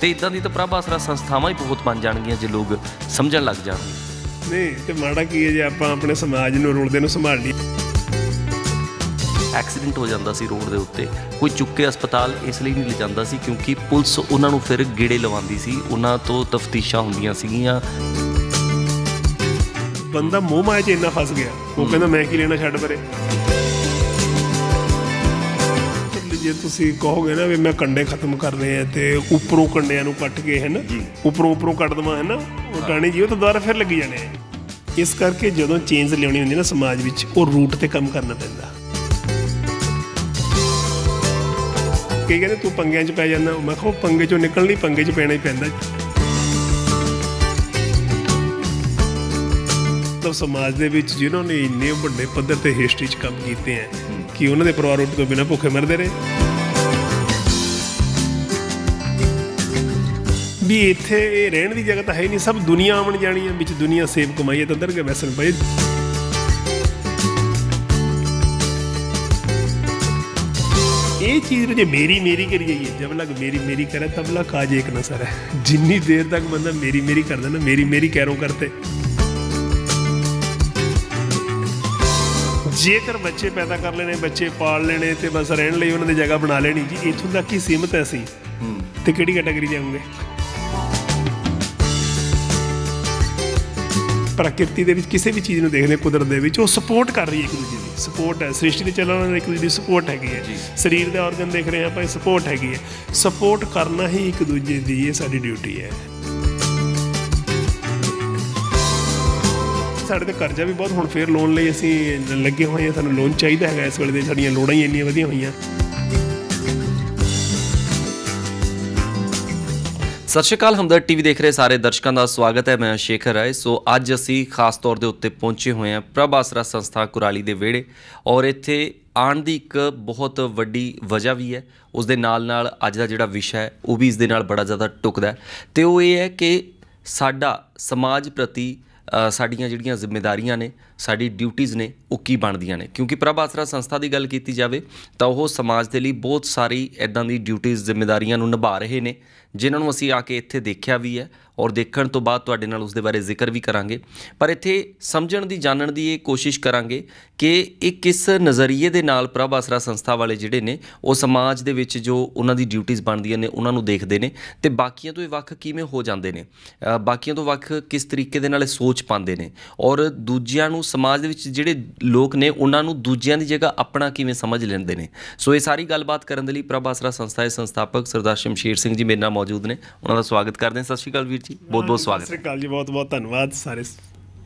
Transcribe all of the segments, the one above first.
ਤੇ ਇਦਾਂ ਦੀ ਤਾਂ ਪ੍ਰਭ ਆਸਰਾ ਸੰਸਥਾਵਾਂ ਹੀ ਬਹੁਤ ਬਣ ਜਾਣਗੀਆਂ ਜੇ ਲੋਕ ਸਮਝਣ ਲੱਗ ਜਾਣਗੇ ਨਹੀਂ ਤੇ ਮਾੜਾ ਕੀ ਹੈ ਜੇ ਆਪਾਂ ਆਪਣੇ ਸਮਾਜ ਨੂੰ ਰੋਲਦੇ ਨੂੰ ਸੰਭਾਲ ਲਈ ਐਕਸੀਡੈਂਟ ਹੋ ਜਾਂਦਾ ਸੀ ਰੋਡ ਦੇ ਉੱਤੇ ਕੋਈ ਚੁੱਕ ਕੇ ਹਸਪਤਾਲ ਇਸ ਲਈ ਨਹੀਂ ਲੈ ਜਾਂਦਾ ਸੀ ਕਿਉਂਕਿ ਪੁਲਿਸ ਉਹਨਾਂ ਨੂੰ ਫਿਰ ਗੇੜੇ ਲਵਾਉਂਦੀ ਸੀ ਉਹਨਾਂ ਤੋਂ ਤਫਤੀਸ਼ਾਂ ਹੁੰਦੀਆਂ ਸੀਗੀਆਂ ਬੰਦਾ ਮੋਹ ਮਾਇਆ 'ਚ ਇੰਨਾ ਫਸ ਗਿਆ ਉਹ ਕਹਿੰਦਾ ਮੈਂ ਕੀ ਲੈਣਾ ਛੱਡ ਪਰੇ ਜੇ ਤੁਸੀਂ ਕਹੋਗੇ ਨਾ ਵੀ ਮੈਂ ਕੰਡੇ ਖਤਮ ਕਰਨੇ ਆ ਤੇ ਉੱਪਰੋਂ ਕੰਡਿਆਂ ਨੂੰ ਕੱਟ ਕੇ ਹੈ ਨਾ ਉੱਪਰੋਂ ਉੱਪਰੋਂ ਕੱਟ ਦਵਾਂ ਹੈ ਨਾ ਉਹ ਟਾਣੀ ਜੀ ਉਹ ਤਾਂ ਦੁਬਾਰਾ ਫਿਰ ਲੱਗੀ ਜਾਣੇ ਇਸ ਕਰਕੇ ਜਦੋਂ ਚੇਂਜ ਲਿਆਉਣੀ ਹੁੰਦੀ ਨਾ ਸਮਾਜ ਵਿੱਚ ਉਹ ਰੂਟ ਤੇ ਕੰਮ ਕਰਨਾ ਪੈਂਦਾ ਕਈ ਕਹਿੰਦੇ ਤੂੰ ਪੰਗਿਆਂ 'ਚ ਪੈ ਜਾਂਦਾ ਮੈਂ ਕਿਹਾ ਪੰਗੇ 'ਚੋਂ ਨਿਕਲਣ ਲਈ ਪੰਗੇ 'ਚ ਪੈਣਾ ਹੀ ਪੈਂਦਾ ਤਾਂ ਸਮਾਜ ਦੇ ਵਿੱਚ ਜਿਨ੍ਹਾਂ ਨੇ ਇੰਨੇ ਵੱਡੇ ਪੱਧਰ ਤੇ ਹਿਸਟਰੀ 'ਚ ਕੰਮ ਕੀਤੇ ਆ ਕਿ ਉਹਨਾਂ ਦੇ ਪਰਿਵਾਰ ਰੋਟੀ ਤੋਂ ਬਿਨਾਂ ਭੁੱਖੇ ਮਰਦੇ ਰਹੇ ਵੀ ਇੱਥੇ ਇਹ ਰਹਿਣ ਦੀ ਜਗ੍ਹਾ ਤਾਂ ਹੈ ਨਹੀਂ ਸਭ ਦੁਨੀਆ ਆਉਣ ਜਾਣੀ ਹੈ ਵਿੱਚ ਦੁਨੀਆ ਸੇਵ ਕਮਾਈਏ ਹੈ ਅੰਦਰ ਕੇ ਵੈਸਨ ਭਾਈ ਇਹ ਚੀਜ਼ ਜੇ ਮੇਰੀ ਮੇਰੀ ਕਰੀ ਜਾਈਏ ਜਬ ਲਗ ਮੇਰੀ ਮੇਰੀ ਕਰੇ ਤਬ ਲੱਗ ਕਾਜ ਇੱਕ ਨਸਰ ਹੈ ਜਿੰਨੀ ਦੇਰ ਤੱਕ ਬੰਦਾ ਮੇਰੀ ਮੇਰੀ ਕਰਦਾ ਨਾ ਮੇਰੀ ਮੇਰੀ ਕਹਿ ਰੋ ਕਰਤੇ ਜੇਕਰ ਬੱਚੇ ਪੈਦਾ ਕਰ ਲੈਣੇ ਬੱਚੇ ਪਾਲ ਲੈਣੇ ਤੇ ਬਸ ਰਹਿਣ ਲਈ ਉਹਨਾਂ ਦੀ ਜਗ੍ਹਾ ਬਣਾ ਲੈਣੀ ਜੀ ਇਥੋਂ ਤੱਕ ਹੀ ਸੀਮਤ ਹੈ ਸੀ ਤੇ ਕਿਹੜੀ ਕੈਟਾਗਰੀ ਜਾਉਂਗੇ ਪ੍ਰਕਿਰਤੀ ਦੇ ਵਿੱਚ ਕਿਸੇ ਵੀ ਚੀਜ਼ ਨੂੰ ਦੇਖਦੇ ਕੁਦਰਤ ਦੇ ਵਿੱਚ ਉਹ ਸਪੋਰਟ ਕਰ ਰਹੀ ਹੈ ਇੱਕ ਦੂਜੇ ਦੀ ਸਪੋਰਟ ਹੈ ਸ੍ਰਿਸ਼ਟੀ ਦੇ ਚੱਲਣ ਦਾ ਇੱਕ ਦੂਜੇ ਦੀ ਸਪੋਰਟ ਹੈਗੀ ਹੈ ਸਰੀਰ ਦੇ ਆਰਗਨ ਦੇਖ ਰਹੇ ਆਪਾਂ ਇਹ ਸਪੋਰਟ ਹੈਗੀ ਹੈ ਸਪੋਰਟ ਕਰਨਾ ਹੀ ਇੱਕ ਦੂਜੇ ਦੀ ਇਹ ਸਾਡੀ ਡਿਊਟੀ ਹੈ ਸਾਡੇ ਤੇ ਕਰਜ਼ਾ ਵੀ ਬਹੁਤ ਹੁਣ ਫੇਰ ਲੋਨ ਲਈ ਅਸੀਂ ਲੱਗੇ ਹੋਏ ਹਾਂ ਸਾਨੂੰ ਲੋਨ ਚਾਹੀਦਾ ਹੈਗਾ ਇਸ ਵੇਲੇ ਦੇ ਸਾਡੀਆਂ ਲੋੜਾਂ ਹੀ ਇੰਨੀਆਂ ਵਧੀਆਂ ਹੋਈਆਂ ਸਤਿ ਸ਼੍ਰੀ ਅਕਾਲ ਹਮਦਰ ਟੀਵੀ ਦੇਖ ਰਹੇ ਸਾਰੇ ਦਰਸ਼ਕਾਂ ਦਾ ਸਵਾਗਤ ਹੈ ਮੈਂ ਸ਼ੇਖਰ ਰਾਏ ਸੋ ਅੱਜ ਅਸੀਂ ਖਾਸ ਤੌਰ ਦੇ ਉੱਤੇ ਪਹੁੰਚੇ ਹੋਏ ਹਾਂ ਪ੍ਰਭ ਆਸਰਾ ਸੰਸਥਾ ਕੁਰਾਲੀ ਦੇ ਵਿਹੜੇ ਔਰ ਇੱਥੇ ਆਣ ਦੀ ਇੱਕ ਬਹੁਤ ਵੱਡੀ ਵਜ੍ਹਾ ਵੀ ਹੈ ਉਸ ਦੇ ਨਾਲ ਨਾਲ ਅੱਜ ਦਾ ਜਿਹੜਾ ਵਿਸ਼ਾ ਹੈ ਉਹ ਵੀ ਇਸ ਦੇ ਨਾਲ ਬੜਾ ਜ਼ਿਆਦਾ ਟੁਕਦਾ ਹੈ ਤੇ ਉਹ ਇਹ ਹੈ ਕਿ ਸਾਡਾ ਸਮਾਜ ਪ੍ਰਤੀ ਸਾਡੀਆਂ ਜਿਹੜੀਆਂ ਜ਼ਿੰਮੇਵਾਰੀਆਂ ਨੇ ਸਾਡੀ ਡਿਊਟੀਆਂ ਨੇ ਉਹ ਕੀ ਬਣਦੀਆਂ ਨੇ ਕਿਉਂਕਿ ਪ੍ਰਭ ਆਸਰਾ ਸੰਸਥਾ ਦੀ ਗੱਲ ਕੀਤੀ ਜਾਵੇ ਤਾਂ ਉਹ ਸਮਾਜ ਦੇ ਲਈ ਬਹੁਤ ਸਾਰੀ ਐਦਾਂ ਦੀ ਡਿਊਟੀਆਂ ਜ਼ਿੰਮੇਵਾਰੀਆਂ ਨੂੰ ਨਿਭਾ ਰਹੇ ਨੇ ਜਿਨ੍ਹਾਂ ਨੂੰ ਅਸੀਂ ਆ ਕੇ ਇੱਥੇ ਦੇਖਿਆ ਵੀ ਹੈ ਔਰ ਦੇਖਣ ਤੋਂ ਬਾਅਦ ਤੁਹਾਡੇ ਨਾਲ ਉਸ ਦੇ ਬਾਰੇ ਜ਼ਿਕਰ ਵੀ ਕਰਾਂਗੇ ਪਰ ਇੱਥੇ ਸਮਝਣ ਦੀ ਜਾਣਨ ਦੀ ਇਹ ਕੋਸ਼ਿਸ਼ ਕਰਾਂਗੇ ਕਿ ਇਹ ਕਿਸ ਨਜ਼ਰੀਏ ਦੇ ਨਾਲ ਪ੍ਰਭ ਆਸਰਾ ਸੰਸਥਾ ਵਾਲੇ ਜਿਹੜੇ ਨੇ ਉਹ ਸਮਾਜ ਦੇ ਵਿੱਚ ਜੋ ਉਹਨਾਂ ਦੀ ਡਿਊਟੀਆਂ ਬਣਦੀਆਂ ਨੇ ਉਹਨਾਂ ਨੂੰ ਦੇਖਦੇ ਨੇ ਤੇ ਬਾਕੀਆਂ ਤੋਂ ਇਹ ਵੱਖ ਕਿਵੇਂ ਹੋ ਜਾਂਦੇ ਨੇ ਬਾਕੀਆਂ ਤੋਂ ਵੱਖ ਕਿਸ ਤਰੀਕੇ ਦੇ ਨਾਲ ਸੋਚ ਪਾਉਂਦੇ ਨੇ ਔਰ ਦੂਜਿਆਂ ਨੂੰ ਸਮਾਜ ਦੇ ਵਿੱਚ ਜਿਹੜੇ ਲੋਕ ਨੇ ਉਹਨਾਂ ਨੂੰ ਦੂਜਿਆਂ ਦੀ ਜਗ੍ਹਾ ਆਪਣਾ ਕਿਵੇਂ ਸਮਝ ਲੈਂਦੇ ਨੇ ਸੋ ਇਹ ਸਾਰੀ ਗੱਲਬਾਤ ਕਰਨ ਦੇ ਲਈ ਪ੍ਰਭ ਆਸਰਾ ਸੰਸਥਾ ਦੇ ਸੰਸਥਾਪਕ ਸਰਦਾਰ ਸ਼ਮਸ਼ੀਰ ਸਿੰਘ ਜੀ ਮੇਰੇ ਨਾਲ ਮੌਜੂਦ ਨੇ ਉਹਨਾਂ ਦਾ ਸਵਾਗਤ ਕਰਦੇ ਹਾਂ ਸਤਿ ਸ਼੍ਰੀ ਅਕਾਲ ਵੀਰ ਜੀ ਬਹੁਤ ਬਹੁਤ ਸਵਾਗਤ ਸਤਿ ਸ੍ਰੀ ਅਕਾਲ ਜੀ ਬਹੁਤ ਬਹੁਤ ਧੰਨਵਾਦ ਸਾਰੇ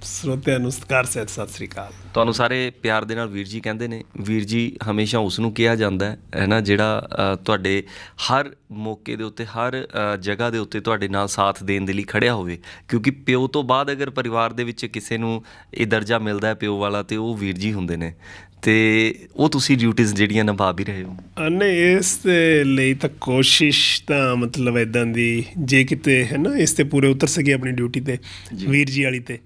ਸਰੋਤਿਆਂ ਨੂੰ ਸਤਿਕਾਰ ਸਹਿਤ ਸਤਿ ਸ੍ਰੀ ਅਕਾਲ ਤੁਹਾਨੂੰ ਸਾਰੇ ਪਿਆਰ ਦੇ ਨਾਲ ਵੀਰ ਜੀ ਕਹਿੰਦੇ ਨੇ ਵੀਰ ਜੀ ਹਮੇਸ਼ਾ ਉਸ ਨੂੰ ਕਿਹਾ ਜਾਂਦਾ ਹੈ ਨਾ ਜਿਹੜਾ ਤੁਹਾਡੇ ਹਰ ਮੌਕੇ ਦੇ ਉੱਤੇ ਹਰ ਜਗ੍ਹਾ ਦੇ ਉੱਤੇ ਤੁਹਾਡੇ ਨਾਲ ਸਾਥ ਦੇਣ ਦੇ ਲਈ ਖੜਿਆ ਹੋਵੇ ਕਿਉਂਕਿ ਪਿਓ ਤੋਂ ਬਾਅਦ ਅਗਰ ਪਰਿਵਾਰ ਦੇ ਵਿੱਚ ਕਿਸੇ ਨੂੰ ਇਹ ਦਰਜਾ ਮਿਲਦਾ ਹੈ ਪਿਓ ਵਾਲਾ ਤੇ ਉਹ ਵੀਰ ਜੀ ਹੁੰਦੇ ਨੇ ਤੇ ਉਹ ਤੁਸੀਂ ਡਿਊਟੀਆਂ ਜਿਹੜੀਆਂ ਨਿਭਾ ਵੀ ਰਹੇ ਹੋ ਅਨੇ ਇਸ ਤੇ ਲਈ ਤਾਂ ਕੋਸ਼ਿਸ਼ ਤਾਂ ਮਤਲਬ ਇਦਾਂ ਦੀ ਜੇ ਕਿਤੇ ਹੈ ਨਾ ਇਸ ਤੇ ਪੂਰੇ ਉਤਰ ਸਕੇ ਆਪਣੀ ਡਿਊਟੀ ਤੇ ਵੀਰ ਜੀ ਵਾਲੀ ਤੇ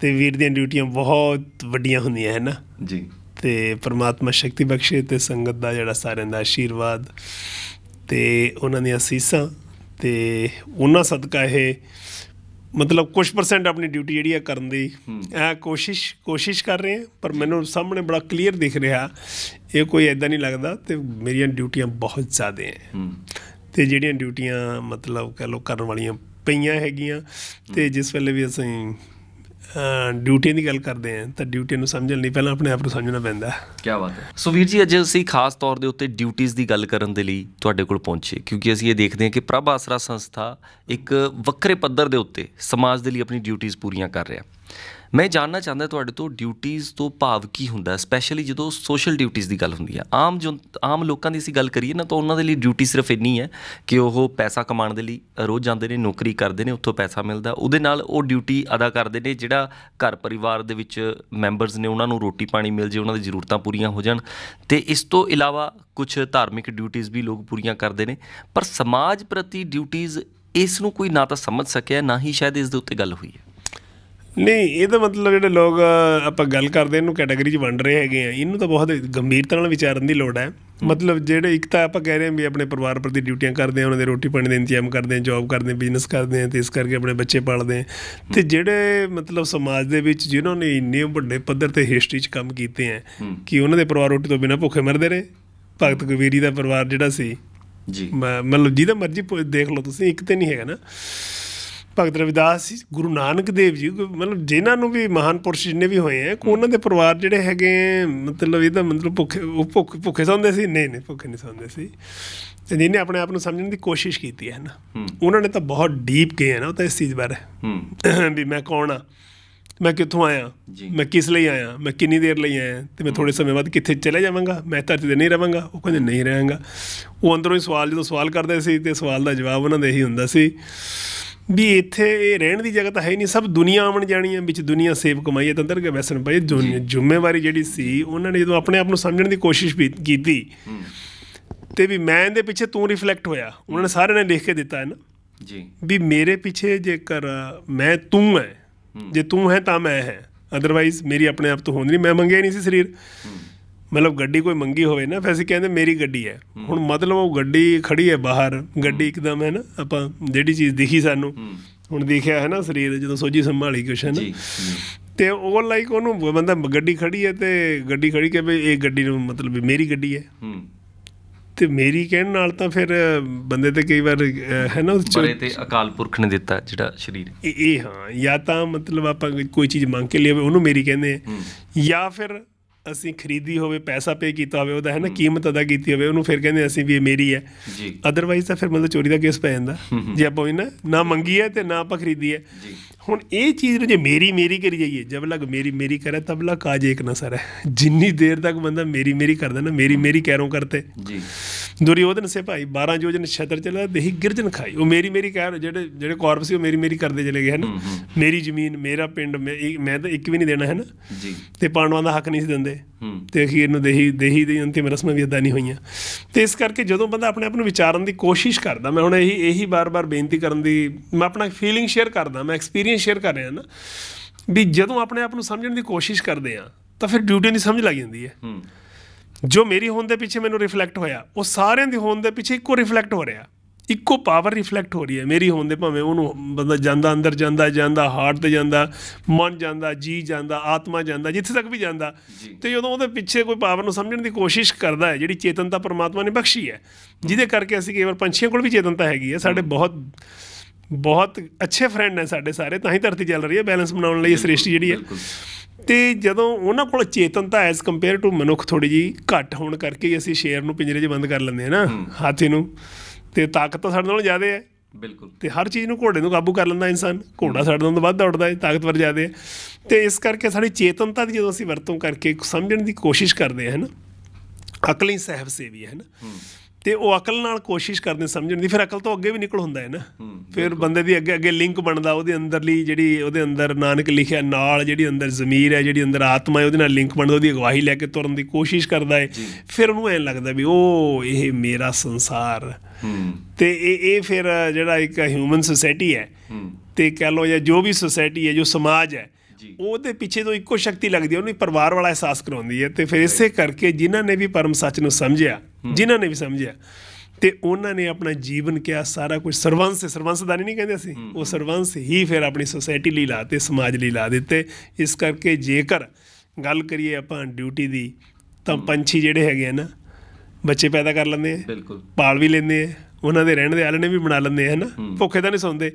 ਤੇ ਵੀਰ ਦੀਆਂ ਡਿਊਟੀਆਂ ਬਹੁਤ ਵੱਡੀਆਂ ਹੁੰਦੀਆਂ ਹੈ ਨਾ ਜੀ ਤੇ ਪਰਮਾਤਮਾ ਸ਼ਕਤੀ ਬਖਸ਼ੇ ਤੇ ਸੰਗਤ ਦਾ ਜਿਹੜਾ ਸਾਰਿਆਂ ਦਾ ਆਸ਼ੀਰਵਾਦ ਤੇ ਉਹਨਾਂ ਦੀਆਂ ਅਸੀਸਾਂ ਤੇ ਉਹਨਾਂ ਸਦਕਾ ਇਹ ਮਤਲਬ ਕੁਝ ਪਰਸੈਂਟ ਆਪਣੀ ਡਿਊਟੀ ਜਿਹੜੀ ਆ ਕਰਨ ਦੀ ਇਹ ਕੋਸ਼ਿਸ਼ ਕੋਸ਼ਿਸ਼ ਕਰ ਰਹੇ ਆ ਪਰ ਮੈਨੂੰ ਸਾਹਮਣੇ ਬੜਾ ਕਲੀਅਰ ਦਿਖ ਰਿਹਾ ਇਹ ਕੋਈ ਐਦਾਂ ਨਹੀਂ ਲੱਗਦਾ ਤੇ ਮੇਰੀਆਂ ਡਿਊਟੀਆਂ ਬਹੁਤ ਜ਼ਿਆਦੇ ਆ ਤੇ ਜਿਹੜੀਆਂ ਡਿਊਟੀਆਂ ਮਤਲਬ ਕਹ ਲੋ ਕਰਨ ਵਾਲੀਆਂ ਪਈਆਂ ਹੈਗੀਆਂ ਤੇ ਜਿਸ ਵੇਲੇ ਵੀ ਅਸੀਂ ਡਿਊਟੀ ਦੀ ਗੱਲ ਕਰਦੇ ਆਂ ਤਾਂ ਡਿਊਟੀ ਨੂੰ ਸਮਝਣ ਲਈ ਪਹਿਲਾਂ ਆਪਣੇ ਆਪ ਨੂੰ ਸਮਝਣਾ ਪੈਂਦਾ ਕੀ ਬਾਤ ਹੈ ਸੋ ਵੀਰ ਜੀ ਅੱਜ ਅਸੀਂ ਖਾਸ ਤੌਰ ਦੇ ਉੱਤੇ ਡਿਊਟੀਆਂ ਦੀ ਗੱਲ ਕਰਨ ਦੇ ਲਈ ਤੁਹਾਡੇ ਕੋਲ ਪਹੁੰਚੇ ਕਿਉਂਕਿ ਅਸੀਂ ਇਹ ਦੇਖਦੇ ਹਾਂ ਕਿ ਪ੍ਰਭ ਆਸਰਾ ਸੰਸਥਾ ਇੱਕ ਵੱਖਰੇ ਪੱਧਰ ਦੇ ਉੱਤੇ ਸਮਾਜ ਦੇ ਲਈ ਆਪਣੀ ਡਿਊਟੀਆਂ ਪੂਰੀਆਂ ਕਰ ਰਿਹਾ ਮੈਂ ਜਾਣਨਾ ਚਾਹੁੰਦਾ ਤੁਹਾਡੇ ਤੋਂ ਡਿਊਟੀਆਂ ਤੋਂ ਭਾਵ ਕੀ ਹੁੰਦਾ ਸਪੈਸ਼ਲੀ ਜਦੋਂ ਸੋਸ਼ਲ ਡਿਊਟੀਆਂ ਦੀ ਗੱਲ ਹੁੰਦੀ ਹੈ ਆਮ ਜੋ ਆਮ ਲੋਕਾਂ ਦੀ ਅਸੀਂ ਗੱਲ ਕਰੀਏ ਨਾ ਤਾਂ ਉਹਨਾਂ ਦੇ ਲਈ ਡਿਊਟੀ ਸਿਰਫ ਇੰਨੀ ਹੈ ਕਿ ਉਹ ਪੈਸਾ ਕਮਾਉਣ ਦੇ ਲਈ ਰੋਜ਼ ਜਾਂਦੇ ਨੇ ਨੌਕਰੀ ਕਰਦੇ ਨੇ ਉੱਥੋਂ ਪੈਸਾ ਮਿਲਦਾ ਉਹਦੇ ਨਾਲ ਉਹ ਡਿਊਟੀ ਅਦਾ ਕਰਦੇ ਨੇ ਜਿਹੜਾ ਘਰ ਪਰਿਵਾਰ ਦੇ ਵਿੱਚ ਮੈਂਬਰਸ ਨੇ ਉਹਨਾਂ ਨੂੰ ਰੋਟੀ ਪਾਣੀ ਮਿਲ ਜੇ ਉਹਨਾਂ ਦੀ ਜ਼ਰੂਰਤਾਂ ਪੂਰੀਆਂ ਹੋ ਜਾਣ ਤੇ ਇਸ ਤੋਂ ਇਲਾਵਾ ਕੁਝ ਧਾਰਮਿਕ ਡਿਊਟੀਆਂ ਵੀ ਲੋਕ ਪੂਰੀਆਂ ਕਰਦੇ ਨੇ ਪਰ ਸਮਾਜ ਪ੍ਰਤੀ ਡਿਊਟੀਆਂ ਇਸ ਨੂੰ ਕੋਈ ਨਾ ਤਾਂ ਸਮਝ ਸਕਿਆ ਨਾ ਹੀ ਸ਼ਾਇਦ ਇਸ ਦੇ ਉੱਤੇ ਗੱਲ ਹੋਈ ਹੈ ਨਹੀਂ ਇਹਦਾ ਮਤਲਬ ਜਿਹੜੇ ਲੋਕ ਆਪਾਂ ਗੱਲ ਕਰਦੇ ਇਹਨੂੰ ਕੈਟਾਗਰੀ 'ਚ ਵੰਡ ਰਹੇ ਹੈਗੇ ਆ ਇਹਨੂੰ ਤਾਂ ਬਹੁਤ ਗੰਭੀਰਤਾ ਨਾਲ ਵਿਚਾਰਨ ਦੀ ਲੋੜ ਹੈ ਮਤਲਬ ਜਿਹੜੇ ਇੱਕ ਤਾਂ ਆਪਾਂ ਕਹਿ ਰਹੇ ਆ ਵੀ ਆਪਣੇ ਪਰਿਵਾਰ ਪ੍ਰਤੀ ਡਿਊਟੀਆਂ ਕਰਦੇ ਆ ਉਹਨਾਂ ਦੇ ਰੋਟੀ ਪਾਣੀ ਦੇ ਇੰਤਜ਼ਾਮ ਕਰਦੇ ਆ ਜੌਬ ਕਰਦੇ ਆ ਬਿਜ਼ਨਸ ਕਰਦੇ ਆ ਤੇ ਇਸ ਕਰਕੇ ਆਪਣੇ ਬੱਚੇ ਪਾਲਦੇ ਆ ਤੇ ਜਿਹੜੇ ਮਤਲਬ ਸਮਾਜ ਦੇ ਵਿੱਚ ਜਿਨ੍ਹਾਂ ਨੇ ਇੰਨੇ ਵੱਡੇ ਪੱਧਰ ਤੇ ਹਿਸਟਰੀ 'ਚ ਕੰਮ ਕੀਤੇ ਆ ਕਿ ਉਹਨਾਂ ਦੇ ਪਰਿਵਾਰ ਰੋਟੀ ਤੋਂ ਬਿਨਾਂ ਭੁੱਖੇ ਮਰਦੇ ਰਹੇ ਭਗਤ ਕਬੀਰੀ ਦਾ ਪਰਿਵਾਰ ਜਿਹੜਾ ਸੀ ਜੀ ਮਤਲਬ ਜਿਹਦਾ ਮਰਜ਼ੀ ਦੇਖ ਲਓ ਤੁਸੀਂ ਇੱਕ ਤੇ ਨਹੀਂ ਹੈਗਾ ਨਾ ਭਗਤ ਰਵਿਦਾਸ ਗੁਰੂ ਨਾਨਕ ਦੇਵ ਜੀ ਮਤਲਬ ਜਿਨ੍ਹਾਂ ਨੂੰ ਵੀ ਮਹਾਨ ਪੁਰਸ਼ ਜਿੰਨੇ ਵੀ ਹੋਏ ਆ ਉਹਨਾਂ ਦੇ ਪਰਿਵਾਰ ਜਿਹੜੇ ਹੈਗੇ ਮਤਲਬ ਇਹਦਾ ਮਤਲਬ ਭੁੱਖੇ ਉਹ ਭੁੱਖੇ ਭੁੱਖੇ ਸੌਂਦੇ ਸੀ ਨਹੀਂ ਨਹੀਂ ਭੁੱਖੇ ਨਹੀਂ ਸੌਂਦੇ ਸੀ ਤੇ ਨੇ ਆਪਣੇ ਆਪ ਨੂੰ ਸਮਝਣ ਦੀ ਕੋਸ਼ਿਸ਼ ਕੀਤੀ ਹੈ ਨਾ ਉਹਨਾਂ ਨੇ ਤਾਂ ਬਹੁਤ ਡੀਪ ਗਏ ਨਾ ਉਹ ਤਾਂ ਇਸ ਚੀਜ਼ ਬਾਰੇ ਵੀ ਮੈਂ ਕੌਣ ਆ ਮੈਂ ਕਿੱਥੋਂ ਆਇਆ ਮੈਂ ਕਿਸ ਲਈ ਆਇਆ ਮੈਂ ਕਿੰਨੀ ਦੇਰ ਲਈ ਆਇਆ ਤੇ ਮੈਂ ਥੋੜੇ ਸਮੇਂ ਬਾਅਦ ਕਿੱਥੇ ਚਲੇ ਜਾਵਾਂਗਾ ਮੈਂ ਧਰਤੀ ਤੇ ਨਹੀਂ ਰਵਾਂਗਾ ਉਹ ਕਹਿੰਦੇ ਨਹੀਂ ਰਹਾਂਗਾ ਉਹ ਅੰਦਰੋਂ ਹੀ ਸਵਾਲ ਜਦੋਂ ਸਵਾਲ ਕਰਦੇ ਸੀ ਤੇ ਸਵਾਲ ਦਾ ਜਵਾਬ ਉਹਨਾਂ ਦੇ ਹੀ ਹੁੰਦਾ ਸੀ ਵੀ ਇੱਥੇ ਇਹ ਰਹਿਣ ਦੀ ਜਗ੍ਹਾ ਤਾਂ ਹੈ ਨਹੀਂ ਸਭ ਦੁਨੀਆ ਆਉਣ ਜਾਣੀ ਹੈ ਵਿੱਚ ਦੁਨੀਆ ਸੇਵ ਕਮਾਈ ਹੈ ਤੰਦਰ ਕੇ ਵੈਸਣ ਭਾਈ ਜ਼ਿੰਮੇਵਾਰੀ ਜਿਹੜੀ ਸੀ ਉਹਨਾਂ ਨੇ ਜਦੋਂ ਆਪਣੇ ਆਪ ਨੂੰ ਸਮਝਣ ਦੀ ਕੋਸ਼ਿਸ਼ ਵੀ ਕੀਤੀ ਤੇ ਵੀ ਮੈਂ ਦੇ ਪਿੱਛੇ ਤੂੰ ਰਿਫਲੈਕਟ ਹੋਇਆ ਉਹਨਾਂ ਨੇ ਸਾਰਿਆਂ ਨੇ ਲਿਖ ਕੇ ਦਿੱਤਾ ਹੈ ਨਾ ਜੀ ਵੀ ਮੇਰੇ ਪਿੱਛੇ ਜੇਕਰ ਮੈਂ ਤੂੰ ਹੈ ਜੇ ਤੂੰ ਹੈ ਤਾਂ ਮੈਂ ਹੈ ਅਦਰਵਾਈਜ਼ ਮੇਰੀ ਆਪਣੇ ਆਪ ਤੋਂ ਹੋਣੀ ਮੈਂ ਮੰਗਿਆ ਨਹੀਂ ਸੀ ਸਰੀਰ ਮਤਲਬ ਗੱਡੀ ਕੋਈ ਮੰਗੀ ਹੋਵੇ ਨਾ ਫੇਸੀ ਕਹਿੰਦੇ ਮੇਰੀ ਗੱਡੀ ਹੈ ਹੁਣ ਮਤਲਬ ਉਹ ਗੱਡੀ ਖੜੀ ਹੈ ਬਾਹਰ ਗੱਡੀ ਇੱਕਦਮ ਹੈ ਨਾ ਆਪਾਂ ਜਿਹੜੀ ਚੀਜ਼ ਦਿਖੀ ਸਾਨੂੰ ਹੁਣ ਦੇਖਿਆ ਹੈ ਨਾ ਸਰੀਰ ਜਦੋਂ ਸੋਜੀ ਸੰਭਾਲੀ ਕੁਛ ਹੈ ਨਾ ਤੇ ਉਹ ਲਾਈਕ ਉਹਨੂੰ ਬੰਦਾ ਗੱਡੀ ਖੜੀ ਹੈ ਤੇ ਗੱਡੀ ਖੜੀ ਕੇ ਵੀ ਇਹ ਗੱਡੀ ਨੂੰ ਮਤਲਬ ਮੇਰੀ ਗੱਡੀ ਹੈ ਤੇ ਮੇਰੀ ਕਹਿਣ ਨਾਲ ਤਾਂ ਫਿਰ ਬੰਦੇ ਤੇ ਕਈ ਵਾਰ ਹੈ ਨਾ ਬੜੇ ਤੇ ਅਕਾਲ ਪੁਰਖ ਨੇ ਦਿੱਤਾ ਜਿਹੜਾ ਸ਼ਰੀਰ ਇਹ ਹਾਂ ਜਾਂ ਤਾਂ ਮਤਲਬ ਆਪਾਂ ਕੋਈ ਚੀਜ਼ ਮੰਗ ਕੇ ਲਿਆਵੇ ਉਹਨੂੰ ਮੇਰੀ ਕਹਿੰਦੇ ਆ ਜਾਂ ਫਿਰ ਅਸੀਂ ਖਰੀਦੀ ਹੋਵੇ ਪੈਸਾ ਪੇ ਕੀਤਾ ਹੋਵੇ ਉਹਦਾ ਹੈ ਨਾ ਕੀਮਤ ਅਦਾ ਕੀਤੀ ਹੋਵੇ ਉਹਨੂੰ ਫਿਰ ਕਹਿੰਦੇ ਅਸੀਂ ਵੀ ਇਹ ਮੇਰੀ ਹੈ ਜੀ ਅਦਰਵਾਈਜ਼ ਤਾਂ ਫਿਰ ਮਤਲਬ ਚੋਰੀ ਦਾ ਕੇਸ ਪੈ ਜਾਂਦਾ ਜੇ ਆਪਾਂ ਇਹ ਨਾ ਮੰਗੀ ਹੈ ਤੇ ਨਾ ਆਪਾਂ ਖਰੀਦੀ ਹੈ ਜੀ ਹੁਣ ਇਹ ਚੀਜ਼ ਨੂੰ ਜੇ ਮੇਰੀ ਮੇਰੀ ਕਰੀ ਜਾਈਏ ਜਬ ਲਗ ਮੇਰੀ ਮੇਰੀ ਕਰੇ ਤਬ ਲਗ ਕਾਜ ਇੱਕ ਨਸਰ ਹੈ ਜਿੰਨੀ ਦੇਰ ਤੱਕ ਬੰਦਾ ਮੇਰੀ ਮੇਰੀ ਕਰਦਾ ਨਾ ਮੇਰੀ ਮੇਰੀ ਕਹਿ ਰੋਂ ਕਰਤੇ ਜੀ ਦੁਰਯੋਧਨ ਸੇ ਭਾਈ 12 ਯੋਜਨ ਛਤਰ ਚਲਾ ਦੇਹੀ ਗਿਰਜਨ ਖਾਈ ਉਹ ਮੇਰੀ ਮੇਰੀ ਕਹਿ ਜਿਹੜੇ ਜਿਹੜੇ ਕੌਰਪ ਸੀ ਉਹ ਮੇਰੀ ਮੇਰੀ ਕਰਦੇ ਚਲੇ ਗਏ ਹਨ ਮੇਰੀ ਜ਼ਮੀਨ ਮੇਰਾ ਪਿੰਡ ਮੈਂ ਤਾਂ ਇੱਕ ਵੀ ਨਹੀਂ ਦੇਣਾ ਹੈ ਨਾ ਜੀ ਤੇ ਪਾਂਡਵਾਂ ਦਾ ਹੱਕ ਨਹੀਂ ਸੀ ਦਿੰਦੇ ਤੇ ਅਖੀਰ ਨੂੰ ਦੇਹੀ ਦੇਹੀ ਦੀ ਅੰਤਿਮ ਰਸਮਾਂ ਵੀ ਅਦਾ ਨਹੀਂ ਹੋਈਆਂ ਤੇ ਇਸ ਕਰਕੇ ਜਦੋਂ ਬੰਦਾ ਆਪਣੇ ਆਪ ਨੂੰ ਵਿਚਾਰਨ ਦੀ ਕੋਸ਼ਿਸ਼ ਕਰਦਾ ਮੈਂ ਹੁਣ ਇਹੀ ਇਹੀ ਬਾਰ-ਬਾਰ ਬੇਨਤੀ ਕਰਨ ਦੀ ਮੈਂ ਆਪਣਾ ਫੀਲਿੰਗ ਸ਼ੇਅਰ ਕਰਦਾ ਮੈਂ ਐਕਸਪੀਰੀਅੰਸ ਸ਼ੇਅਰ ਕਰ ਰਿਹਾ ਨਾ ਵੀ ਜਦੋਂ ਆਪਣੇ ਆਪ ਨੂੰ ਸਮਝਣ ਦੀ ਕੋਸ਼ਿਸ਼ ਕਰਦੇ ਆ ਤਾਂ ਫਿਰ ਡਿਊਟੀ ਨਹੀਂ ਸਮਝ ਲੱਗ ਜਾਂਦੀ ਹੈ ਜੋ ਮੇਰੀ ਹੋਣ ਦੇ ਪਿੱਛੇ ਮੈਨੂੰ ਰਿਫਲੈਕਟ ਹੋਇਆ ਉਹ ਸਾਰਿਆਂ ਦੀ ਹੋਣ ਦੇ ਪਿੱਛੇ ਇੱਕੋ ਰਿਫਲੈਕਟ ਹੋ ਰਿਹਾ ਇੱਕੋ ਪਾਵਰ ਰਿਫਲੈਕਟ ਹੋ ਰਹੀ ਹੈ ਮੇਰੀ ਹੋਣ ਦੇ ਭਾਵੇਂ ਉਹਨੂੰ ਬੰਦਾ ਜਾਂਦਾ ਅੰਦਰ ਜਾਂਦਾ ਜਾਂਦਾ ਹਾਰਟ ਤੇ ਜਾਂਦਾ ਮਨ ਜਾਂਦਾ ਜੀ ਜਾਂਦਾ ਆਤਮਾ ਜਾਂਦਾ ਜਿੱਥੇ ਤੱਕ ਵੀ ਜਾਂਦਾ ਤੇ ਜਦੋਂ ਉਹਦੇ ਪਿੱਛੇ ਕੋਈ ਪਾਵਰ ਨੂੰ ਸਮਝਣ ਦੀ ਕੋਸ਼ਿਸ਼ ਕਰਦਾ ਹੈ ਜਿਹੜੀ ਚੇਤਨਤਾ ਪਰਮਾਤਮਾ ਨੇ ਬਖਸ਼ੀ ਹੈ ਜਿਹਦੇ ਕਰਕੇ ਅਸੀਂ ਕਈ ਵਾਰ ਪੰਛੀਆਂ ਕੋਲ ਵੀ ਚੇਤਨਤਾ ਹੈਗੀ ਹੈ ਸਾਡੇ ਬਹੁਤ ਬਹੁਤ ਅੱਛੇ ਫਰੈਂਡ ਨੇ ਸਾਡੇ ਸਾਰੇ ਤਾਂ ਹੀ ਧਰਤੀ ਚੱਲ ਰਹੀ ਹੈ ਬੈਲੈਂਸ ਬਣਾਉਣ ਲਈ ਇਹ ਸ੍ਰਿਸ਼ਟੀ ਜਿਹੜੀ ਹੈ ਤੇ ਜਦੋਂ ਉਹਨਾਂ ਕੋਲ ਚੇਤਨਤਾ ਐਸ ਕੰਪੇਅਰ ਟੂ ਮਨੁੱਖ ਥੋੜੀ ਜੀ ਘੱਟ ਹੋਣ ਕਰਕੇ ਅਸੀਂ ਸ਼ੇਰ ਨੂੰ ਪਿੰਜਰੇ 'ਚ ਬੰਦ ਕਰ ਲੈਂਦੇ ਹਾਂ ਨਾ ਹਾਥੀ ਨੂੰ ਤੇ ਤਾਕਤ ਤਾਂ ਸਾਡੇ ਨਾਲੋਂ ਜ਼ਿਆਦਾ ਹੈ ਬਿਲਕੁਲ ਤੇ ਹਰ ਚੀਜ਼ ਨੂੰ ਘੋੜੇ ਨੂੰ ਕਾਬੂ ਕਰ ਲੈਂਦਾ ਇਨਸਾਨ ਘੋੜਾ ਸਾਡੇ ਨਾਲੋਂ ਵੱਧ ਦੌੜਦਾ ਹੈ ਤਾਕਤਵਰ ਜ਼ਿਆਦਾ ਹੈ ਤੇ ਇਸ ਕਰਕੇ ਸਾਡੀ ਚੇਤਨਤਾ ਦੀ ਜਦੋਂ ਅਸੀਂ ਵਰਤੋਂ ਕਰਕੇ ਸਮਝਣ ਦੀ ਕੋਸ਼ਿਸ਼ ਕਰਦੇ ਹਾਂ ਨਾ ਅਕਲੀ ਸਹਿਬ ਸੇਵੀ ਹੈ ਨਾ ਤੇ ਉਹ ਅਕਲ ਨਾਲ ਕੋਸ਼ਿਸ਼ ਕਰਦੇ ਸਮਝਣ ਦੀ ਫਿਰ ਅਕਲ ਤੋਂ ਅੱਗੇ ਵੀ ਨਿਕਲ ਹੁੰਦਾ ਹੈ ਨਾ ਫਿਰ ਬੰਦੇ ਦੀ ਅੱਗੇ ਅੱਗੇ ਲਿੰਕ ਬਣਦਾ ਉਹਦੇ ਅੰਦਰਲੀ ਜਿਹੜੀ ਉਹਦੇ ਅੰਦਰ ਨਾਨਕ ਲਿਖਿਆ ਨਾਲ ਜਿਹੜੀ ਅੰਦਰ ਜ਼ਮੀਰ ਹੈ ਜਿਹੜੀ ਅੰਦਰ ਆਤਮਾ ਹੈ ਉਹਦੇ ਨਾਲ ਲਿੰਕ ਬਣਦਾ ਉਹਦੀ ਅਗਵਾਹੀ ਲੈ ਕੇ ਤੁਰਨ ਦੀ ਕੋਸ਼ਿਸ਼ ਕਰਦਾ ਹੈ ਫਿਰ ਉਹਨੂੰ ਐਂ ਲੱਗਦਾ ਵੀ ਉਹ ਇਹ ਮੇਰਾ ਸੰਸਾਰ ਤੇ ਇਹ ਇਹ ਫਿਰ ਜਿਹੜਾ ਇੱਕ ਹਿਊਮਨ ਸੋਸਾਇਟੀ ਹੈ ਤੇ ਕਹ ਲੋ ਜਾਂ ਜੋ ਵੀ ਸੋਸਾਇਟੀ ਹੈ ਜੋ ਸਮਾਜ ਹੈ ਉਹਦੇ ਪਿੱਛੇ ਤੋਂ ਇੱਕੋ ਸ਼ਕਤੀ ਲੱਗਦੀ ਹੈ ਉਹਨੂੰ ਪਰਿਵਾਰ ਵਾਲਾ ਅਹਿਸਾਸ ਕਰਾਉਂਦੀ ਹੈ ਤੇ ਫਿਰ ਇਸੇ ਕਰਕੇ ਜਿਨ੍ਹਾਂ ਨੇ ਵੀ ਪਰਮ ਸੱਚ ਨੂੰ ਸਮਝਿਆ ਜਿਨ੍ਹਾਂ ਨੇ ਵੀ ਸਮਝਿਆ ਤੇ ਉਹਨਾਂ ਨੇ ਆਪਣਾ ਜੀਵਨ ਕਿਹਾ ਸਾਰਾ ਕੁਝ ਸਰਵੰਸ ਸਰਵੰਸਦਾਰੀ ਨਹੀਂ ਕਹਿੰਦੇ ਅਸੀਂ ਉਹ ਸਰਵੰਸ ਹੀ ਫਿਰ ਆਪਣੀ ਸੋਸਾਇਟੀ ਲਈ ਲਾਤੇ ਸਮਾਜ ਲਈ ਲਾ ਦਿੱਤੇ ਇਸ ਕਰਕੇ ਜੇਕਰ ਗੱਲ ਕਰੀਏ ਆਪਾਂ ਡਿਊਟੀ ਦੀ ਤਾਂ ਪੰਛੀ ਜਿਹੜੇ ਹੈਗੇ ਆ ਨਾ ਬੱਚੇ ਪੈਦਾ ਕਰ ਲੈਂਦੇ ਆ ਬਿਲਕੁਲ ਪਾਲ ਵੀ ਲੈਂਦੇ ਆ ਉਹਨਾਂ ਦੇ ਰਹਿਣ ਦੇ ਆਲਣੇ ਵੀ ਬਣਾ ਲੈਂਦੇ ਆ ਹਨਾ ਭੁੱਖੇ ਤਾਂ ਨਹੀਂ ਸੌਂਦੇ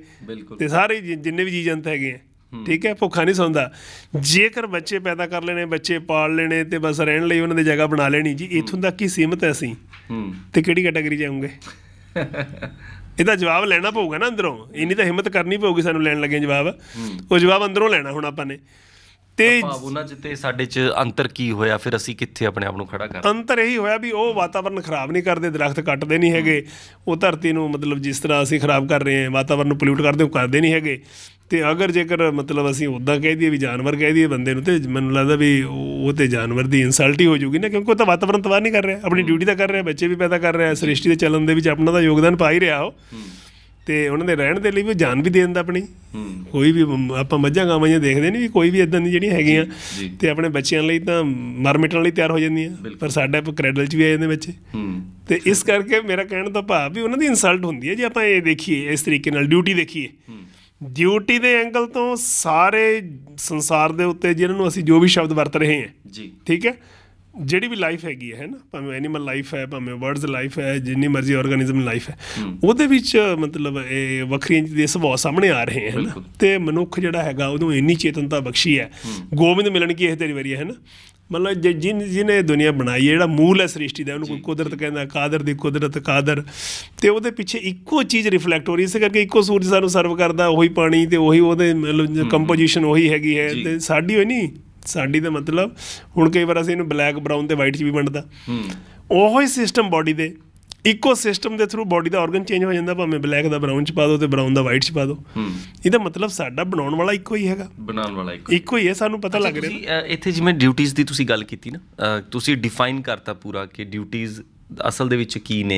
ਤੇ ਸਾਰੇ ਜਿੰਨੇ ਵੀ ਜੀਵ ਜੰਤ ਹੈਗੇ ਆ ਠੀਕ ਹੈ ਭੁੱਖਾ ਨਹੀਂ ਸੌਂਦਾ ਜੇਕਰ ਬੱਚੇ ਪੈਦਾ ਕਰ ਲੈਣੇ ਬੱਚੇ ਪਾਲ ਲੈਣੇ ਤੇ ਬਸ ਰਹਿਣ ਲਈ ਉਹਨਾਂ ਦੀ ਜਗ੍ਹਾ ਬਣਾ ਲੈਣੀ ਜੀ ਇਥੋਂ ਤੱਕ ਕੀ ਸੀਮਤ ਹੈ ਅਸੀਂ ਤੇ ਕਿਹੜੀ ਕੈਟਾਗਰੀ ਜਾਉਂਗੇ ਇਹਦਾ ਜਵਾਬ ਲੈਣਾ ਪਊਗਾ ਨਾ ਅੰਦਰੋਂ ਇੰਨੀ ਤਾਂ ਹਿੰਮਤ ਕਰਨੀ ਪਊਗੀ ਸਾਨੂੰ ਲੈਣ ਲੱਗੇ ਜਵਾਬ ਉਹ ਜਵਾਬ ਅੰਦਰੋਂ ਲੈਣਾ ਹੁਣ ਆਪਾਂ ਨੇ ਤੇ ਭਾਵ ਉਹਨਾਂ 'ਚ ਤੇ ਸਾਡੇ 'ਚ ਅੰਤਰ ਕੀ ਹੋਇਆ ਫਿਰ ਅਸੀਂ ਕਿੱਥੇ ਆਪਣੇ ਆਪ ਨੂੰ ਖੜਾ ਕਰ ਅੰਤਰ ਇਹੀ ਹੋਇਆ ਵੀ ਉਹ ਵਾਤਾਵਰਨ ਖਰਾਬ ਨਹੀਂ ਕਰਦੇ ਦਰਖਤ ਕੱਟਦੇ ਨਹੀਂ ਹੈਗੇ ਉਹ ਧਰਤੀ ਨੂੰ ਮਤਲਬ ਜਿਸ ਤਰ੍ਹਾਂ ਅਸੀਂ ਖਰਾਬ ਕਰ ਰਹੇ ਹਾਂ ਵਾਤਾਵਰਨ ਨੂੰ ਪੋਲਿਊਟ ਕਰਦੇ ਉਹ ਕਰਦੇ ਨਹੀਂ ਹੈਗੇ ਤੇ ਅਗਰ ਜੇਕਰ ਮਤਲਬ ਅਸੀਂ ਉਦਾਂ ਕਹਿ ਦਈਏ ਵੀ ਜਾਨਵਰ ਕਹਿ ਦਈਏ ਬੰਦੇ ਨੂੰ ਤੇ ਮੈਨੂੰ ਲੱਗਦਾ ਵੀ ਉਹ ਤੇ ਜਾਨਵਰ ਦੀ ਇਨਸਲਟ ਹੀ ਹੋ ਜੂਗੀ ਨਾ ਕਿਉਂਕਿ ਉਹ ਤਾਂ ਵਾਤਾਵਰਨ ਤਬਾਹ ਨਹੀਂ ਕਰ ਰਿਹਾ ਆਪਣੀ ਡਿਊਟੀ ਤਾਂ ਕਰ ਰਿਹਾ ਬੱਚੇ ਵੀ ਪੈਦਾ ਕਰ ਰਿਹਾ ਸ੍ਰਿਸ਼ਟੀ ਦੇ ਚੱਲਣ ਦੇ ਵਿੱਚ ਆਪਣਾ ਤਾਂ ਯੋਗਦਾਨ ਪਾ ਹੀ ਰਿਹਾ ਉਹ ਤੇ ਉਹਨਾਂ ਦੇ ਰਹਿਣ ਦੇ ਲਈ ਵੀ ਜਾਨ ਵੀ ਦੇ ਦਿੰਦਾ ਆਪਣੀ ਕੋਈ ਵੀ ਆਪਾਂ ਮੱਝਾਂ ਗਾਵਾਂ ਜਾਂ ਦੇਖਦੇ ਨਹੀਂ ਵੀ ਕੋਈ ਵੀ ਇਦਾਂ ਦੀ ਜਿਹੜੀਆਂ ਹੈਗੀਆਂ ਤੇ ਆਪਣੇ ਬੱਚਿਆਂ ਲਈ ਤਾਂ ਮਰ ਮਿਟਣ ਲਈ ਤਿਆਰ ਹੋ ਜਾਂਦੀਆਂ ਪਰ ਸਾਡੇ ਆਪ ਕ੍ਰੈਡਲ 'ਚ ਵੀ ਆ ਜਾਂਦੇ ਬੱਚੇ ਤੇ ਇਸ ਕਰਕੇ ਮੇਰਾ ਕਹਿਣ ਦਾ ਭਾਵ ਵੀ ਉਹਨਾਂ ਦੀ ਇਨਸਲਟ ਹੁੰਦੀ ਹੈ ਜੇ ਆਪਾਂ ਇਹ ਦੇਖੀਏ ਇਸ ਤਰੀਕੇ ਨਾਲ ਡਿਊਟੀ ਦੇਖੀਏ ਡਿਊਟੀ ਦੇ ਐਂਗਲ ਤੋਂ ਸਾਰੇ ਸੰਸਾਰ ਦੇ ਉੱਤੇ ਜਿਹਨਾਂ ਨੂੰ ਅਸੀਂ ਜੋ ਵੀ ਸ਼ਬਦ ਵਰਤ ਰਹੇ ਹਾਂ ਜੀ ਠੀਕ ਹੈ ਜਿਹੜੀ ਵੀ ਲਾਈਫ ਹੈਗੀ ਹੈ ਨਾ ਭਾਵੇਂ ਐਨੀਮਲ ਲਾਈਫ ਹੈ ਭਾਵੇਂ ਬਰਡਸ ਲਾਈਫ ਹੈ ਜਿੰਨੀ ਮਰਜ਼ੀ ਆਰਗੇਨਿਜ਼ਮ ਲਾਈਫ ਹੈ ਉਹਦੇ ਵਿੱਚ ਮਤਲਬ ਇਹ ਵੱਖਰੀਆਂ ਜਿਹੇ ਸੁਭਾਅ ਸਾਹਮਣੇ ਆ ਰਹੇ ਹਨ ਤੇ ਮਨੁੱਖ ਜਿਹੜਾ ਹੈਗਾ ਉਹਨੂੰ ਇੰਨੀ ਚੇਤਨਤਾ ਬਖਸ਼ੀ ਹੈ ਗੋਬਿੰਦ ਮਿਲਣ ਕੀ ਇਹ ਤੇਰੀ ਵਰੀ ਹੈ ਨਾ ਮਤਲਬ ਜਿਨ ਜਿਨੇ ਦੁਨੀਆ ਬਣਾਈ ਹੈ ਜਿਹੜਾ ਮੂਲ ਹੈ ਸ੍ਰਿਸ਼ਟੀ ਦਾ ਉਹਨੂੰ ਕੋਈ ਕੁਦਰਤ ਕਹਿੰਦਾ ਕਾਦਰ ਦੀ ਕੁਦਰਤ ਕਾਦਰ ਤੇ ਉਹਦੇ ਪਿੱਛੇ ਇੱਕੋ ਚੀਜ਼ ਰਿਫਲੈਕਟ ਹੋ ਰਹੀ ਇਸ ਕਰਕੇ ਇੱਕੋ ਸੂਰਜ ਸਾਨੂੰ ਸਰਵ ਕਰਦਾ ਉਹੀ ਪਾਣੀ ਤੇ ਉਹੀ ਉਹਦੇ ਕੰਪੋਜੀਸ਼ਨ ਉਹੀ ਹੈਗੀ ਹੈ ਤੇ ਸਾਡੀ ਹੋਈ ਨਹੀਂ ਸਾਡੀ ਦਾ ਮਤਲਬ ਹੁਣ ਕਈ ਵਾਰ ਅਸੀਂ ਇਹਨੂੰ ਬਲੈਕ ਬਰਾਊਨ ਤੇ ਵਾਈਟ ਚ ਵੀ ਵੰਡਦਾ ਹੂੰ ਉਹੋ ਹੀ ਸਿਸਟਮ ਬਾਡੀ ਦੇ ਇਕੋ ਸਿਸਟਮ ਦੇ ਥਰੂ ਬਾਡੀ ਦਾ ਆਰਗਨ ਚੇਂਜ ਹੋ ਜਾਂਦਾ ਭਾਵੇਂ ਬਲੈਕ ਦਾ ਬਰਾਊਨ ਚ ਪਾ ਦੋ ਤੇ ਬਰਾਊਨ ਦਾ ਵਾਈਟ ਚ ਪਾ ਦੋ ਹੂੰ ਇਹਦਾ ਮਤਲਬ ਸਾਡਾ ਬਣਾਉਣ ਵਾਲਾ ਇੱਕੋ ਹੀ ਹੈਗਾ ਬਣਾਉਣ ਵਾਲਾ ਇੱਕੋ ਇੱਕੋ ਹੀ ਹੈ ਸਾਨੂੰ ਪਤਾ ਲੱਗ ਰਿਹਾ ਇੱਥੇ ਜਿਵੇਂ ਡਿਊਟੀਆਂ ਦੀ ਤੁਸੀਂ ਗੱਲ ਕੀਤੀ ਨਾ ਤੁਸੀਂ ਡਿਫਾਈਨ ਕਰਤਾ ਪੂਰਾ ਕਿ ਡਿਊਟੀਆਂ ਅਸਲ ਦੇ ਵਿੱਚ ਕੀ ਨੇ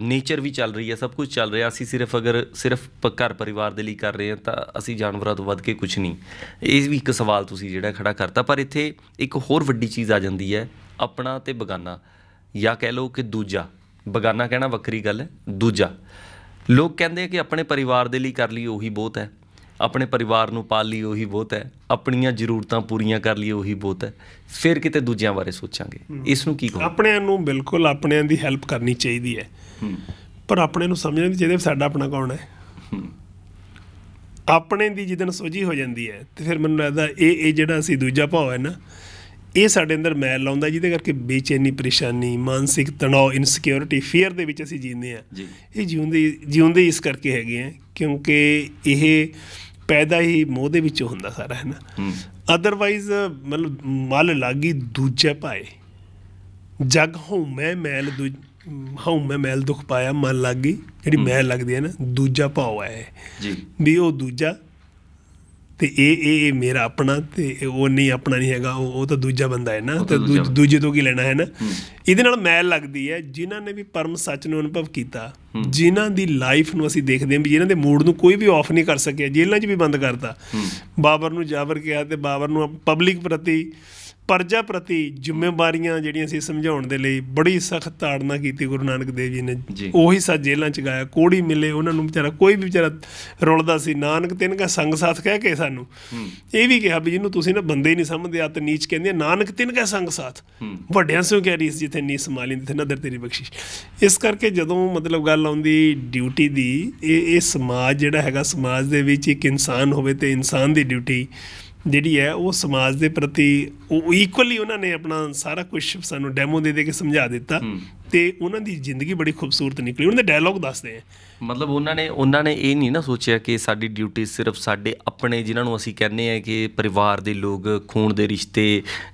ਨੇਚਰ ਵੀ ਚੱਲ ਰਹੀ ਹੈ ਸਭ ਕੁਝ ਚੱਲ ਰਿਹਾ ਅਸੀਂ ਸਿਰਫ ਅਗਰ ਸਿਰਫ ਘਰ ਪਰਿਵਾਰ ਦੇ ਲਈ ਕਰ ਰਹੇ ਹਾਂ ਤਾਂ ਅਸੀਂ ਜਾਨਵਰਾਂ ਤੋਂ ਵੱਧ ਕੇ ਕੁਝ ਨਹੀਂ ਇਹ ਵੀ ਇੱਕ ਸਵਾਲ ਤੁਸੀਂ ਜਿਹੜਾ ਖੜਾ ਕਰਤਾ ਪਰ ਇੱਥੇ ਇੱਕ ਹੋਰ ਵੱਡੀ ਚੀਜ਼ ਆ ਜਾਂਦੀ ਹੈ ਆਪਣਾ ਤੇ ਬਗਾਨਾ ਜਾਂ ਕਹਿ ਲਓ ਕਿ ਦੂਜਾ ਬਗਾਨਾ ਕਹਿਣਾ ਵੱਖਰੀ ਗੱਲ ਹੈ ਦੂਜਾ ਲੋਕ ਕਹਿੰਦੇ ਆ ਕਿ ਆਪਣੇ ਪਰਿਵਾਰ ਦੇ ਲਈ ਕਰ ਲਈ ਉਹੀ ਬਹੁਤ ਹੈ ਆਪਣੇ ਪਰਿਵਾਰ ਨੂੰ ਪਾਲ ਲਈ ਉਹੀ ਬਹੁਤ ਹੈ ਆਪਣੀਆਂ ਜ਼ਰੂਰਤਾਂ ਪੂਰੀਆਂ ਕਰ ਲਈ ਉਹੀ ਬਹੁਤ ਹੈ ਫਿਰ ਕਿਤੇ ਦੂਜਿਆਂ ਬਾਰੇ ਸੋਚਾਂਗੇ ਇਸ ਨੂੰ ਕੀ ਕਹੋ ਆਪਣਿਆਂ ਨੂੰ ਬਿਲਕੁਲ ਆਪਣਿਆਂ ਦੀ ਹੈਲਪ ਕਰਨੀ ਚਾਹੀਦੀ ਹੈ ਪਰ ਆਪਣੇ ਨੂੰ ਸਮਝਣ ਦੀ ਜਿਹਦੇ ਸਾਡਾ ਆਪਣਾ ਕੌਣ ਹੈ ਆਪਣੇ ਦੀ ਜਿੱਦਨ ਸੋਝੀ ਹੋ ਜਾਂਦੀ ਹੈ ਤੇ ਫਿਰ ਮੈਨੂੰ ਲੱਗਦਾ ਇਹ ਇਹ ਜਿਹੜਾ ਅਸੀਂ ਦੂਜਾ ਭਾਅ ਹੈ ਨਾ ਇਹ ਸਾਡੇ ਅੰਦਰ ਮੈਲ ਲਾਉਂਦਾ ਜਿਹਦੇ ਕਰਕੇ ਬੇਚੈਨੀ ਪਰੇਸ਼ਾਨੀ ਮਾਨਸਿਕ ਤਣਾਅ ਇਨਸਿਕਿਉਰਿਟੀ ਫੀਅਰ ਦੇ ਵਿੱਚ ਅਸੀਂ ਜੀਂਦੇ ਆ ਇਹ ਜਿਉਂਦੇ ਜਿਉਂਦੇ ਇਸ ਕਰਕੇ ਹੈਗੇ ਆ ਕਿਉਂਕਿ ਇਹ ਪੈਦਾ ਹੀ ਮੋਹ ਦੇ ਵਿੱਚ ਹੁੰਦਾ ਸਾਰਾ ਹੈ ਨਾ ਅਦਰਵਾਈਜ਼ ਮਤਲਬ ਮਲ ਲਾਗੀ ਦੂਜੇ ਪਾਏ ਜਗ ਮੈਂ ਮੈਲ ਦੂਜ ਮੈਂ ਮੈਲ ਦੁਖ ਪਾਇਆ ਮਨ ਲੱਗੀ ਜਿਹੜੀ ਮੈਲ ਲੱਗਦੀ ਹੈ ਨਾ ਦੂਜਾ ਪਾਉ ਹੈ ਜੀ ਵੀ ਉਹ ਦੂਜਾ ਤੇ ਇਹ ਇਹ ਮੇਰਾ ਆਪਣਾ ਤੇ ਉਹ ਨਹੀਂ ਆਪਣਾ ਨਹੀਂ ਹੈਗਾ ਉਹ ਤਾਂ ਦੂਜਾ ਬੰਦਾ ਹੈ ਨਾ ਤੇ ਦੂਜੇ ਤੋਂ ਕੀ ਲੈਣਾ ਹੈ ਨਾ ਇਹਦੇ ਨਾਲ ਮੈਲ ਲੱਗਦੀ ਹੈ ਜਿਨ੍ਹਾਂ ਨੇ ਵੀ ਪਰਮ ਸੱਚ ਨੂੰ ਅਨੁਭਵ ਕੀਤਾ ਜਿਨ੍ਹਾਂ ਦੀ ਲਾਈਫ ਨੂੰ ਅਸੀਂ ਦੇਖਦੇ ਹਾਂ ਵੀ ਜਿਨ੍ਹਾਂ ਦੇ ਮੂਡ ਨੂੰ ਕੋਈ ਵੀ ਆਫ ਨਹੀਂ ਕਰ ਸਕਿਆ ਜੇਲ੍ਹਾਂ 'ਚ ਵੀ ਬੰਦ ਕਰਤਾ ਬਾਬਰ ਨੂੰ ਜਾਬਰ ਕਿਹਾ ਤੇ ਬਾਬਰ ਨੂੰ ਪਬਲਿਕ ਪ੍ਰਤੀ ਪਰਜਾ ਪ੍ਰਤੀ ਜ਼ਿੰਮੇਵਾਰੀਆਂ ਜਿਹੜੀਆਂ ਸੀ ਸਮਝਾਉਣ ਦੇ ਲਈ ਬੜੀ ਸਖਤ ਤਾੜਨਾ ਕੀਤੀ ਗੁਰੂ ਨਾਨਕ ਦੇਵ ਜੀ ਨੇ ਉਹੀ ਸਾ ਜੇਲਾਂ ਚ ਗਾਇਆ ਕੋੜੀ ਮਿਲੇ ਉਹਨਾਂ ਨੂੰ ਵਿਚਾਰਾ ਕੋਈ ਵੀ ਵਿਚਾਰਾ ਰੁਲਦਾ ਸੀ ਨਾਨਕ ਤਿੰਨ ਕਾ ਸੰਗ ਸਾਥ ਕਹਿ ਕੇ ਸਾਨੂੰ ਇਹ ਵੀ ਕਿਹਾ ਵੀ ਜਿਹਨੂੰ ਤੁਸੀਂ ਨਾ ਬੰਦੇ ਹੀ ਨਹੀਂ ਸਮਝਦੇ ਆ ਤੇ ਨੀਚ ਕਹਿੰਦੇ ਨਾਨਕ ਤਿੰਨ ਕਾ ਸੰਗ ਸਾਥ ਵੱਡਿਆਂ ਸਿਓ ਕਹਿ ਰੀਸ ਜਿੱਥੇ ਨੀ ਸਮਾਲੀ ਤੇ ਨਦਰ ਤੇਰੀ ਬਖਸ਼ਿਸ਼ ਇਸ ਕਰਕੇ ਜਦੋਂ ਮਤਲਬ ਗੱਲ ਆਉਂਦੀ ਡਿਊਟੀ ਦੀ ਇਹ ਇਹ ਸਮਾਜ ਜਿਹੜਾ ਹੈਗਾ ਸਮਾਜ ਦੇ ਵਿੱਚ ਇੱਕ ਇਨਸਾਨ ਹੋਵੇ ਤੇ ਇਨਸਾਨ ਦੀ ਡਿਊਟੀ ਜਿਹੜੀ ਹੈ ਉਹ ਸਮਾਜ ਦੇ ਪ੍ਰਤੀ ਉਹ ਇਕੁਅਲੀ ਉਹਨਾਂ ਨੇ ਆਪਣਾ ਸਾਰਾ ਕੁਝ ਸਾਨੂੰ ਡੈਮੋ ਦੇ ਦੇ ਕੇ ਸਮਝਾ ਦਿੱਤਾ ਤੇ ਉਹਨਾਂ ਦੀ ਜ਼ਿੰਦਗੀ ਬੜੀ ਖੂਬਸੂਰਤ ਨਿਕਲੀ ਉਹਨਾਂ ਦੇ ਡਾਇਲੌਗ ਦੱਸਦੇ ਆ ਮਤਲਬ ਉਹਨਾਂ ਨੇ ਉਹਨਾਂ ਨੇ ਇਹ ਨਹੀਂ ਨਾ ਸੋਚਿਆ ਕਿ ਸਾਡੀ ਡਿਊਟੀ ਸਿਰਫ ਸਾਡੇ ਆਪਣੇ ਜਿਨ੍ਹਾਂ ਨੂੰ ਅਸੀਂ ਕਹਿੰਦੇ ਆ ਕਿ ਪਰਿਵਾਰ ਦੇ ਲੋਕ ਖੂਨ ਦੇ ਰਿਸ਼ਤੇ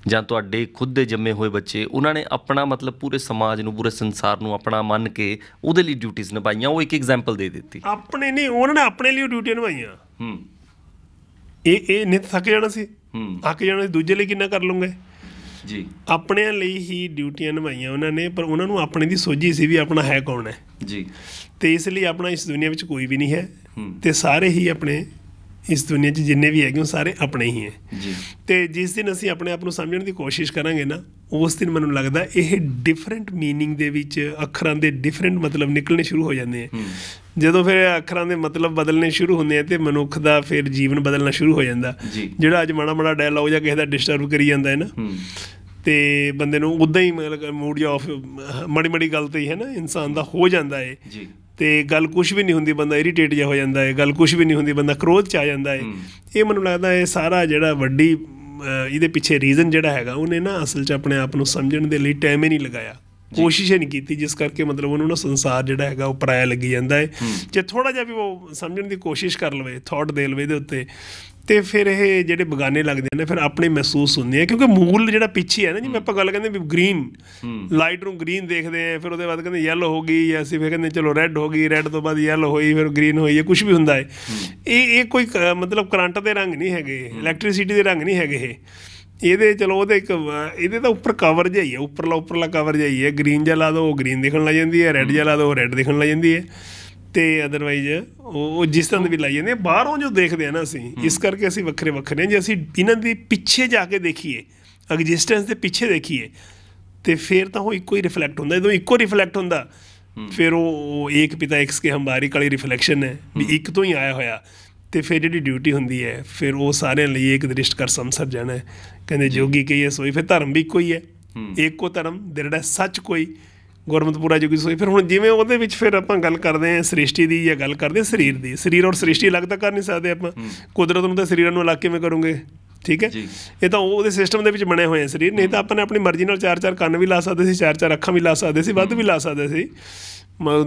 ਜਾਂ ਤੁਹਾਡੇ ਖੁਦ ਦੇ ਜੰਮੇ ਹੋਏ ਬੱਚੇ ਉਹਨਾਂ ਨੇ ਆਪਣਾ ਮਤਲਬ ਪੂਰੇ ਸਮਾਜ ਨੂੰ ਪੂਰੇ ਸੰਸਾਰ ਨੂੰ ਆਪਣਾ ਮੰਨ ਕੇ ਉਹਦੇ ਲਈ ਡਿਊਟੀਆਂ ਨਿਭਾਈਆਂ ਉਹ ਇੱਕ ਐਗਜ਼ਾਮਪਲ ਦੇ ਦਿੱਤੀ ਆਪਣੇ ਨਹੀਂ ਉਹਨਾਂ ਨੇ ਆਪਣੇ ਲਈ ਡਿਊਟੀਆਂ ਨਿਭਾਈਆਂ ਹੂੰ ਇਹ ਇਹ ਨਿਤ ਥੱਕ ਜਾਣਾ ਸੀ ਹੂੰ ਥੱਕ ਜਾਣਾ ਸੀ ਦੂਜੇ ਲਈ ਕਿੰਨਾ ਕਰ ਲੂੰਗੇ ਜੀ ਆਪਣੇ ਲਈ ਹੀ ਡਿਊਟੀਆਂ ਨਿਭਾਈਆਂ ਉਹਨਾਂ ਨੇ ਪਰ ਉਹਨਾਂ ਨੂੰ ਆਪਣੇ ਦੀ ਸੋਝੀ ਸੀ ਵੀ ਆਪਣਾ ਹੈ ਕੌਣ ਹੈ ਜੀ ਤੇ ਇਸ ਲਈ ਆਪਣਾ ਇਸ ਦੁਨੀਆ ਵਿੱਚ ਕੋਈ ਵੀ ਨਹੀਂ ਹੈ ਤੇ ਸਾਰੇ ਹੀ ਆਪਣੇ ਇਸ ਦੁਨੀਆ 'ਚ ਜਿੰਨੇ ਵੀ ਹੈਗੇ ਉਹ ਸਾਰੇ ਆਪਣੇ ਹੀ ਹੈ ਜੀ ਤੇ ਜਿਸ ਦਿਨ ਅਸੀਂ ਆਪਣੇ ਆਪ ਨੂੰ ਸਮਝਣ ਦੀ ਕੋਸ਼ਿਸ਼ ਕਰਾਂਗੇ ਨਾ ਉਸ ਦਿਨ ਮੈਨੂੰ ਲੱਗਦਾ ਇਹ ਡਿਫਰੈਂਟ मीनिंग ਦੇ ਵਿੱਚ ਅੱਖਰਾਂ ਦੇ ਡਿਫਰੈਂਟ ਮਤਲਬ ਨਿਕਲਣੇ ਸ਼ੁਰੂ ਹੋ ਜਾਂਦੇ ਆ ਜਦੋਂ ਫਿਰ ਅੱਖਰਾਂ ਦੇ ਮਤਲਬ ਬਦਲਨੇ ਸ਼ੁਰੂ ਹੁੰਦੇ ਆ ਤੇ ਮਨੁੱਖ ਦਾ ਫਿਰ ਜੀਵਨ ਬਦਲਣਾ ਸ਼ੁਰੂ ਹੋ ਜਾਂਦਾ ਜਿਹੜਾ ਅੱਜ ਮਾੜਾ ਮਾੜਾ ਡਾਇਲੌਗ ਜਾਂ ਕਿਸੇ ਦਾ ਡਿਸਟਰਬ ਕਰੀ ਜਾਂਦਾ ਹੈ ਨਾ ਤੇ ਬੰਦੇ ਨੂੰ ਉਦਾਂ ਹੀ ਮਤਲਬ ਮੂਡ ਜਾਂ ਆਫ ਮੜੀ ਮੜੀ ਗੱਲ ਤੇ ਹੀ ਹੈ ਨਾ ਇਨਸਾਨ ਦਾ ਹੋ ਜਾਂਦਾ ਹੈ ਜੀ ਤੇ ਗੱਲ ਕੁਝ ਵੀ ਨਹੀਂ ਹੁੰਦੀ ਬੰਦਾ ਇਰੀਟੇਟ ਜਾ ਹੋ ਜਾਂਦਾ ਹੈ ਗੱਲ ਕੁਝ ਵੀ ਨਹੀਂ ਹੁੰਦੀ ਬੰਦਾ ਕ੍ਰੋਧ ਚ ਆ ਜਾਂਦਾ ਹੈ ਇਹ ਮੈਨੂੰ ਲੱਗਦਾ ਇਹ ਸਾਰਾ ਜਿਹੜਾ ਵੱਡੀ ਇਹਦੇ ਪਿੱਛੇ ਰੀਜ਼ਨ ਜਿਹੜਾ ਹੈਗਾ ਉਹਨੇ ਨਾ ਅਸਲ 'ਚ ਆਪਣੇ ਆਪ ਨੂੰ ਸਮਝਣ ਦੇ ਲਈ ਟਾਈਮ ਹੀ ਨਹੀਂ ਲਗਾਇਆ ਕੋਸ਼ਿਸ਼ ਨਹੀਂ ਕੀਤੀ ਜਿਸ ਕਰਕੇ ਮਤਲਬ ਉਹਨੂੰ ਨਾ ਸੰਸਾਰ ਜਿਹੜਾ ਹੈਗਾ ਉਹ ਪਰਾਇਆ ਲੱਗੀ ਜਾਂਦਾ ਹੈ ਜੇ ਥੋੜਾ ਜਿਹਾ ਵੀ ਉਹ ਸਮਝਣ ਦੀ ਕੋਸ਼ਿਸ਼ ਕਰ ਲਵੇ ਥਾਟ ਦੇ ਲਵੇ ਦੇ ਉੱਤੇ ਤੇ ਫਿਰ ਇਹ ਜਿਹੜੇ ਬਗਾਨੇ ਲੱਗਦੇ ਨੇ ਫਿਰ ਆਪਣੇ ਮਹਿਸੂਸ ਹੁੰਦੇ ਆ ਕਿਉਂਕਿ ਮੂਲ ਜਿਹੜਾ ਪਿੱਛੇ ਹੈ ਨਾ ਜਿਵੇਂ ਆਪਾਂ ਗੱਲ ਕਹਿੰਦੇ ਵੀ ਗ੍ਰੀਨ ਲਾਈਟ ਨੂੰ ਗ੍ਰੀਨ ਦੇਖਦੇ ਆ ਫਿਰ ਉਹਦੇ ਬਾਅਦ ਕਹਿੰਦੇ ਯੈਲੋ ਹੋ ਗਈ ਜਾਂ ਅਸੀਂ ਫਿਰ ਕਹਿੰਦੇ ਚਲੋ ਰੈੱਡ ਹੋ ਗਈ ਰੈੱਡ ਤੋਂ ਬਾਅਦ ਯੈਲੋ ਹੋਈ ਫਿਰ ਗ੍ਰੀਨ ਹੋਈ ਇਹ ਕੁਝ ਵੀ ਹੁੰਦਾ ਹੈ ਇਹ ਇਹ ਕੋਈ ਮਤਲਬ ਕਰੰਟ ਦੇ ਰੰਗ ਨਹੀਂ ਹੈਗੇ ਇਲੈਕਟ੍ਰਿਸਿਟੀ ਦੇ ਰੰਗ ਨਹੀਂ ਹੈਗੇ ਇਹ ਇਹਦੇ ਚਲੋ ਉਹਦੇ ਇੱਕ ਇਹਦੇ ਤਾਂ ਉੱਪਰ ਕਵਰ ਜਿਹਾ ਹੀ ਹੈ ਉੱਪਰਲਾ ਉੱਪਰਲਾ ਕਵਰ ਜਿਹਾ ਹੀ ਹੈ ਗ੍ਰੀਨ ਜਿਹਾ ਲਾ ਦੋ ਉਹ ਗ੍ਰੀਨ ਦਿਖਣ ਲੱਗ ਜਾਂਦੀ ਹੈ ਰੈੱਡ ਜਿਹਾ ਲਾ ਦੋ ਉਹ ਰੈੱਡ ਦਿਖਣ ਲੱਗ ਜਾਂਦੀ ਹੈ ਤੇ ਅਦਰਵਾਈਜ਼ ਉਹ ਜਿਸ ਤਰ੍ਹਾਂ ਵੀ ਲਾਈ ਜਾਂਦੇ ਬਾਹਰੋਂ ਜੋ ਦੇਖਦੇ ਆ ਨਾ ਅਸੀਂ ਇਸ ਕਰਕੇ ਅਸੀਂ ਵੱਖਰੇ ਵੱਖਰੇ ਜੇ ਅਸੀਂ ਇਹਨਾਂ ਦੇ ਪਿੱਛੇ ਜਾ ਕੇ ਦੇਖੀਏ ਐਗਜ਼ਿਸਟੈਂਸ ਦੇ ਪਿੱਛੇ ਦੇਖੀਏ ਤੇ ਫਿਰ ਤਾਂ ਉਹ ਇੱਕੋ ਹੀ ਰਿਫਲੈਕਟ ਹੁੰਦਾ ਜਦੋਂ ਇੱਕੋ ਰਿਫਲੈਕਟ ਹੁੰਦਾ ਫਿਰ ਉਹ ਇੱਕ ਪਿਤਾ ਐਕਸ ਕੇ ਹਮਾਰੀ ਕਾਲੀ ਰਿਫਲੈਕਸ਼ਨ ਹੈ ਵੀ ਇੱਕ ਤੋਂ ਹੀ ਆਇਆ ਹੋਇਆ ਤੇ ਫਿਰ ਜਿਹੜੀ ਡਿਊਟੀ ਹੁੰਦੀ ਹੈ ਫਿਰ ਉਹ ਸਾਰਿਆਂ ਲਈ ਇੱਕ ਦ੍ਰਿਸ਼ਟ ਕਰ ਸੰਸਰ ਜਾਣਾ ਕਹਿੰਦੇ ਜੋਗੀ ਕਹੀਏ ਸੋਈ ਫਿਰ ਧਰਮ ਵੀ ਇੱਕੋ ਹੀ ਹੈ ਇੱਕੋ ਧਰਮ ਜਿਹੜਾ ਸੱਚ ਕੋਈ ਗੁਰਮਤਪੁਰਾ ਜੋਗੀ ਸੋਈ ਫਿਰ ਹੁਣ ਜਿਵੇਂ ਉਹਦੇ ਵਿੱਚ ਫਿਰ ਆਪਾਂ ਗੱਲ ਕਰਦੇ ਆਂ ਸ੍ਰਿਸ਼ਟੀ ਦੀ ਜਾਂ ਗੱਲ ਕਰਦੇ ਆਂ ਸਰੀਰ ਦੀ ਸਰੀਰ ਔਰ ਸ੍ਰਿਸ਼ਟੀ ਅਲੱਗ ਤਾਂ ਕਰ ਨਹੀਂ ਸਕਦੇ ਆਪਾਂ ਕੁਦਰਤ ਨੂੰ ਤਾਂ ਸਰੀਰਾਂ ਨੂੰ ਅਲੱਗ ਕਿਵੇਂ ਕਰੋਗੇ ਠੀਕ ਹੈ ਇਹ ਤਾਂ ਉਹਦੇ ਸਿਸਟਮ ਦੇ ਵਿੱਚ ਬਣੇ ਹੋਏ ਆ ਸਰੀਰ ਨਹੀਂ ਤਾਂ ਆਪਾਂ ਨੇ ਆਪਣੀ ਮਰਜ਼ੀ ਨਾਲ ਚਾਰ ਚਾਰ ਕੰਨ ਵੀ ਲਾ ਸਕਦੇ ਸੀ ਚਾਰ ਚਾਰ ਅੱਖਾਂ ਵੀ ਲਾ ਸਕਦੇ ਸੀ ਵੱਧ ਵੀ ਲਾ ਸਕਦੇ ਸੀ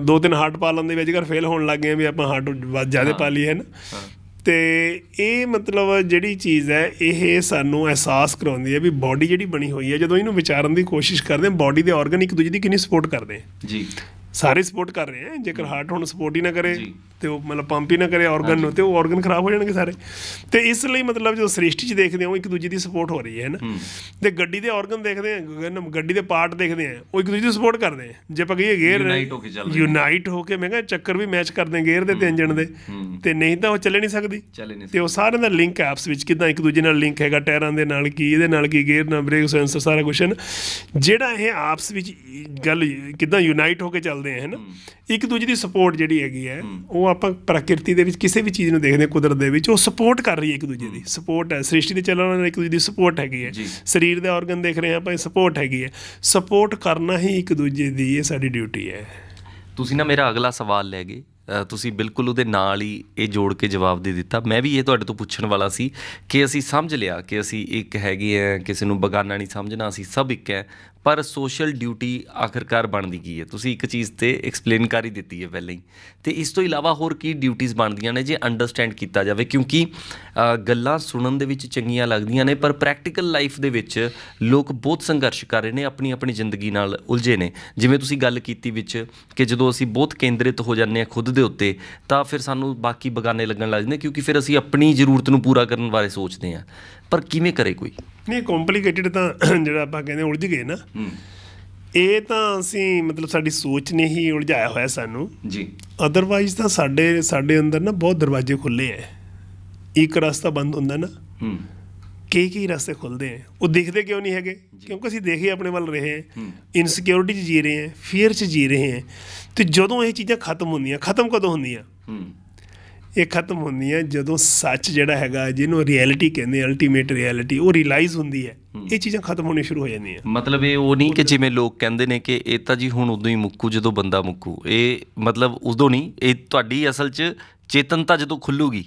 ਦੋ ਤਿੰਨ ਹਾਰਟ ਪਾ ਲੰਦੇ ਵਿੱਚ ਘਰ ਫੇਲ ਹੋਣ ਲੱਗ ਗਏ ਵੀ ਆਪਾਂ ਹਾਰਟ ਜ਼ਿਆਦਾ ਪਾ ਲਈ ਹੈ ਨਾ ਤੇ ਇਹ ਮਤਲਬ ਜਿਹੜੀ ਚੀਜ਼ ਹੈ ਇਹ ਸਾਨੂੰ ਅਹਿਸਾਸ ਕਰਾਉਂਦੀ ਹੈ ਵੀ ਬਾਡੀ ਜਿਹੜੀ ਬਣੀ ਹੋਈ ਹੈ ਜਦੋਂ ਇਹਨੂੰ ਵਿਚਾਰਨ ਦੀ ਕੋਸ਼ਿਸ਼ ਕਰਦੇ ਹਾਂ ਬਾਡੀ ਦੇ ਆਰਗਨ ਇੱਕ ਦੂਜੇ ਦੀ ਕਿੰਨੀ ਸਪੋਰਟ ਕਰਦੇ ਆ ਜੀ ਸਾਰੇ ਸਪੋਰਟ ਕਰ ਰਹੇ ਆ ਜੇਕਰ ਹਾਰਟ ਹੁਣ ਸਪੋਰਟ ਹੀ ਨਾ ਕਰੇ ਜੀ ਤੇ ਉਹ ਮਤਲਬ ਪੰਪ ਹੀ ਨਾ ਕਰੇ ਆਰਗਨ ਨੂੰ ਤੇ ਉਹ ਆਰਗਨ ਖਰਾਬ ਹੋ ਜਾਣਗੇ ਸਾਰੇ ਤੇ ਇਸ ਲਈ ਮਤਲਬ ਜਦੋਂ ਸ੍ਰਿਸ਼ਟੀ 'ਚ ਦੇਖਦੇ ਹਾਂ ਇੱਕ ਦੂਜੇ ਦੀ ਸਪੋਰਟ ਹੋ ਰਹੀ ਹੈ ਨਾ ਤੇ ਗੱਡੀ ਦੇ ਆਰਗਨ ਦੇਖਦੇ ਹਾਂ ਗੱਡੀ ਦੇ ਪਾਰਟ ਦੇਖਦੇ ਆ ਉਹ ਇੱਕ ਦੂਜੇ ਦੀ ਸਪੋਰਟ ਕਰਦੇ ਹਾਂ ਜੇ ਆਪਾਂ ਕਹੀਏ ਗੇਅਰ ਯੂਨਾਈਟ ਹੋ ਕੇ ਚੱਲਦੇ ਯੂਨਾਈਟ ਹੋ ਕੇ ਮੈਂ ਕਿਹਾ ਚੱਕਰ ਵੀ ਮੈਚ ਕਰਦੇ ਗੇਅਰ ਦੇ ਤੇ ਇੰਜਣ ਦੇ ਤੇ ਨਹੀਂ ਤਾਂ ਉਹ ਚੱਲੇ ਨਹੀਂ ਸਕਦੀ ਤੇ ਉਹ ਸਾਰਿਆਂ ਦਾ ਲਿੰਕ ਐਪਸ ਵਿੱਚ ਕਿਦਾਂ ਇੱਕ ਦੂਜੇ ਨਾਲ ਲਿੰਕ ਹੈਗਾ ਟਾਇਰਾਂ ਦੇ ਨਾਲ ਕੀ ਇਹਦੇ ਨਾਲ ਕੀ ਗੇਅਰ ਨਾਲ ਬ੍ਰੇਕ ਸੈਂਸਰ ਸਾਰਾ ਕੁਝ ਜਿਹੜਾ ਇਹ ਆਪਸ ਵਿੱਚ ਗੱਲ ਕਿਦਾਂ ਯੂਨਾਈਟ ਹੋ ਕੇ ਚੱਲਦੇ ਆ ਹੈ ਨਾ ਇੱਕ ਦੂਜੇ ਦੀ ਸਪੋਰਟ ਜਿਹੜੀ ਹੈਗੀ ਹੈ ਉਹ ਆਪਾਂ ਪ੍ਰਕਿਰਤੀ ਦੇ ਵਿੱਚ ਕਿਸੇ ਵੀ ਚੀਜ਼ ਨੂੰ ਦੇਖਦੇ ਕੁਦਰਤ ਦੇ ਵਿੱਚ ਉਹ ਸਪੋਰਟ ਕਰ ਰਹੀ ਹੈ ਇੱਕ ਦੂਜੇ ਦੀ ਸਪੋਰਟ ਹੈ ਸ੍ਰਿਸ਼ਟੀ ਦੇ ਚੱਲਣ ਨਾਲ ਇੱਕ ਦੂਜੇ ਦੀ ਸਪੋਰਟ ਹੈਗੀ ਹੈ ਸਰੀਰ ਦੇ ਆਰਗਨ ਦੇਖ ਰਹੇ ਆਪਾਂ ਇਹ ਸਪੋਰਟ ਹੈਗੀ ਹੈ ਸਪੋਰਟ ਕਰਨਾ ਹੀ ਇੱਕ ਦੂਜੇ ਦੀ ਇਹ ਸਾਡੀ ਡਿਊਟੀ ਹੈ ਤੁਸੀਂ ਨਾ ਮੇਰਾ ਅਗਲਾ ਸਵਾਲ ਲੈ ਗਏ ਤੁਸੀਂ ਬਿਲਕੁਲ ਉਹਦੇ ਨਾਲ ਹੀ ਇਹ ਜੋੜ ਕੇ ਜਵਾਬ ਦੇ ਦਿੱਤਾ ਮੈਂ ਵੀ ਇਹ ਤੁਹਾਡੇ ਤੋਂ ਪੁੱਛਣ ਵਾਲਾ ਸੀ ਕਿ ਅਸੀਂ ਸਮਝ ਲਿਆ ਕਿ ਅਸੀਂ ਇੱਕ ਹੈਗੇ ਆ ਕਿਸੇ ਨੂੰ ਬਗਾਨਾ ਨਹੀਂ ਸਮਝਣਾ ਅਸੀਂ ਸਭ ਇੱਕ ਹੈ ਪਰ ਸੋਸ਼ਲ ਡਿਊਟੀ ਆਖਰਕਾਰ ਬਣਦੀ ਕੀ ਹੈ ਤੁਸੀਂ ਇੱਕ ਚੀਜ਼ ਤੇ ਐਕਸਪਲੇਨ ਕਰ ਹੀ ਦਿੱਤੀ ਹੈ ਪਹਿਲਾਂ ਹੀ ਤੇ ਇਸ ਤੋਂ ਇਲਾਵਾ ਹੋਰ ਕੀ ਡਿਊਟੀਆਂ ਬਣਦੀਆਂ ਨੇ ਜੇ ਅੰਡਰਸਟੈਂਡ ਕੀਤਾ ਜਾਵੇ ਕਿਉਂਕਿ ਗੱਲਾਂ ਸੁਣਨ ਦੇ ਵਿੱਚ ਚੰਗੀਆਂ ਲੱਗਦੀਆਂ ਨੇ ਪਰ ਪ੍ਰੈਕਟੀਕਲ ਲਾਈਫ ਦੇ ਵਿੱਚ ਲੋਕ ਬਹੁਤ ਸੰਘਰਸ਼ ਕਰ ਰਹੇ ਨੇ ਆਪਣੀ ਆਪਣੀ ਜ਼ਿੰਦਗੀ ਨਾਲ ਉਲਝੇ ਨੇ ਜਿਵੇਂ ਤੁਸੀਂ ਗੱਲ ਕੀਤੀ ਵਿੱਚ ਕਿ ਜਦੋਂ ਅਸੀਂ ਬਹੁਤ ਕੇਂਦਰਿਤ ਹੋ ਜਾਂਦੇ ਹਾਂ ਖੁਦ ਦੇ ਉੱਤੇ ਤਾਂ ਫਿਰ ਸਾਨੂੰ ਬਾਕੀ ਬਗਾਨੇ ਲੱਗਣ ਲੱਗ ਜਾਂਦੇ ਕਿਉਂਕਿ ਫਿਰ ਅਸੀਂ ਆਪਣੀ ਜ਼ਰੂਰਤ ਨੂੰ ਪੂਰਾ ਕਰਨ ਬਾਰੇ ਸੋਚਦੇ ਹਾਂ ਪਰ ਕਿਵੇਂ ਕਰੇ ਕੋਈ ਨਹੀਂ ਕੰਪਲਿਕੇਟਿਡ ਤਾਂ ਜਿਹੜਾ ਆਪਾਂ ਕਹਿੰਦੇ ਉਲਝ ਗਏ ਨਾ ਇਹ ਤਾਂ ਅਸੀਂ ਮਤਲਬ ਸਾਡੀ ਸੋਚ ਨੇ ਹੀ ਉਲਝਾਇਆ ਹੋਇਆ ਸਾਨੂੰ ਜੀ ਅਦਰਵਾਈਜ਼ ਤਾਂ ਸਾਡੇ ਸਾਡੇ ਅੰਦਰ ਨਾ ਬਹੁਤ ਦਰਵਾਜ਼ੇ ਖੁੱਲੇ ਐ ਇੱਕ ਰਸਤਾ ਬੰਦ ਹੁੰਦਾ ਨਾ ਹੂੰ ਕੀ ਕੀ ਰਸਤੇ ਖੁੱਲਦੇ ਐ ਉਹ ਦਿਖਦੇ ਕਿਉਂ ਨਹੀਂ ਹੈਗੇ ਕਿਉਂਕਿ ਅਸੀਂ ਦੇਖ ਹੀ ਆਪਣੇ ਵੱਲ ਰਹੇ ਹਾਂ ਇਨਸਿਕਿਉਰਿਟੀ 'ਚ ਜੀ ਰਹੇ ਹਾਂ ਫੀਅਰ 'ਚ ਜੀ ਰਹੇ ਹਾਂ ਤੇ ਜਦੋਂ ਇਹ ਚੀਜ਼ਾਂ ਖਤਮ ਹੁੰਦੀਆਂ ਖਤਮ ਕਦੋਂ ਹੁੰਦੀਆਂ ਹੂੰ ਇਹ ਖਤਮ ਹੁੰਦੀ ਹੈ ਜਦੋਂ ਸੱਚ ਜਿਹੜਾ ਹੈਗਾ ਜਿਹਨੂੰ ਰਿਐਲਿਟੀ ਕਹਿੰਦੇ ਅਲਟੀਮੇਟ ਰਿਐਲਿਟੀ ਉਹ ਰਿਅਲਾਈਜ਼ ਹੁੰਦੀ ਹੈ ਇਹ ਚੀਜ਼ਾਂ ਖਤਮ ਹੋਣੀ ਸ਼ੁਰੂ ਹੋ ਜਾਂਦੀਆਂ ਮਤਲਬ ਇਹ ਉਹ ਨਹੀਂ ਕਿ ਜਿਵੇਂ ਲੋਕ ਕਹਿੰਦੇ ਨੇ ਕਿ ਇਹ ਤਾਂ ਜੀ ਹੁਣ ਉਦੋਂ ਹੀ ਮੁੱਕੂ ਜਦੋਂ ਬੰਦਾ ਮੁੱਕੂ ਇਹ ਮਤਲਬ ਉਦੋਂ ਨਹੀਂ ਇਹ ਤੁਹਾਡੀ ਅਸਲ 'ਚ ਚੇਤਨਤਾ ਜਦੋਂ ਖੁੱਲੂਗੀ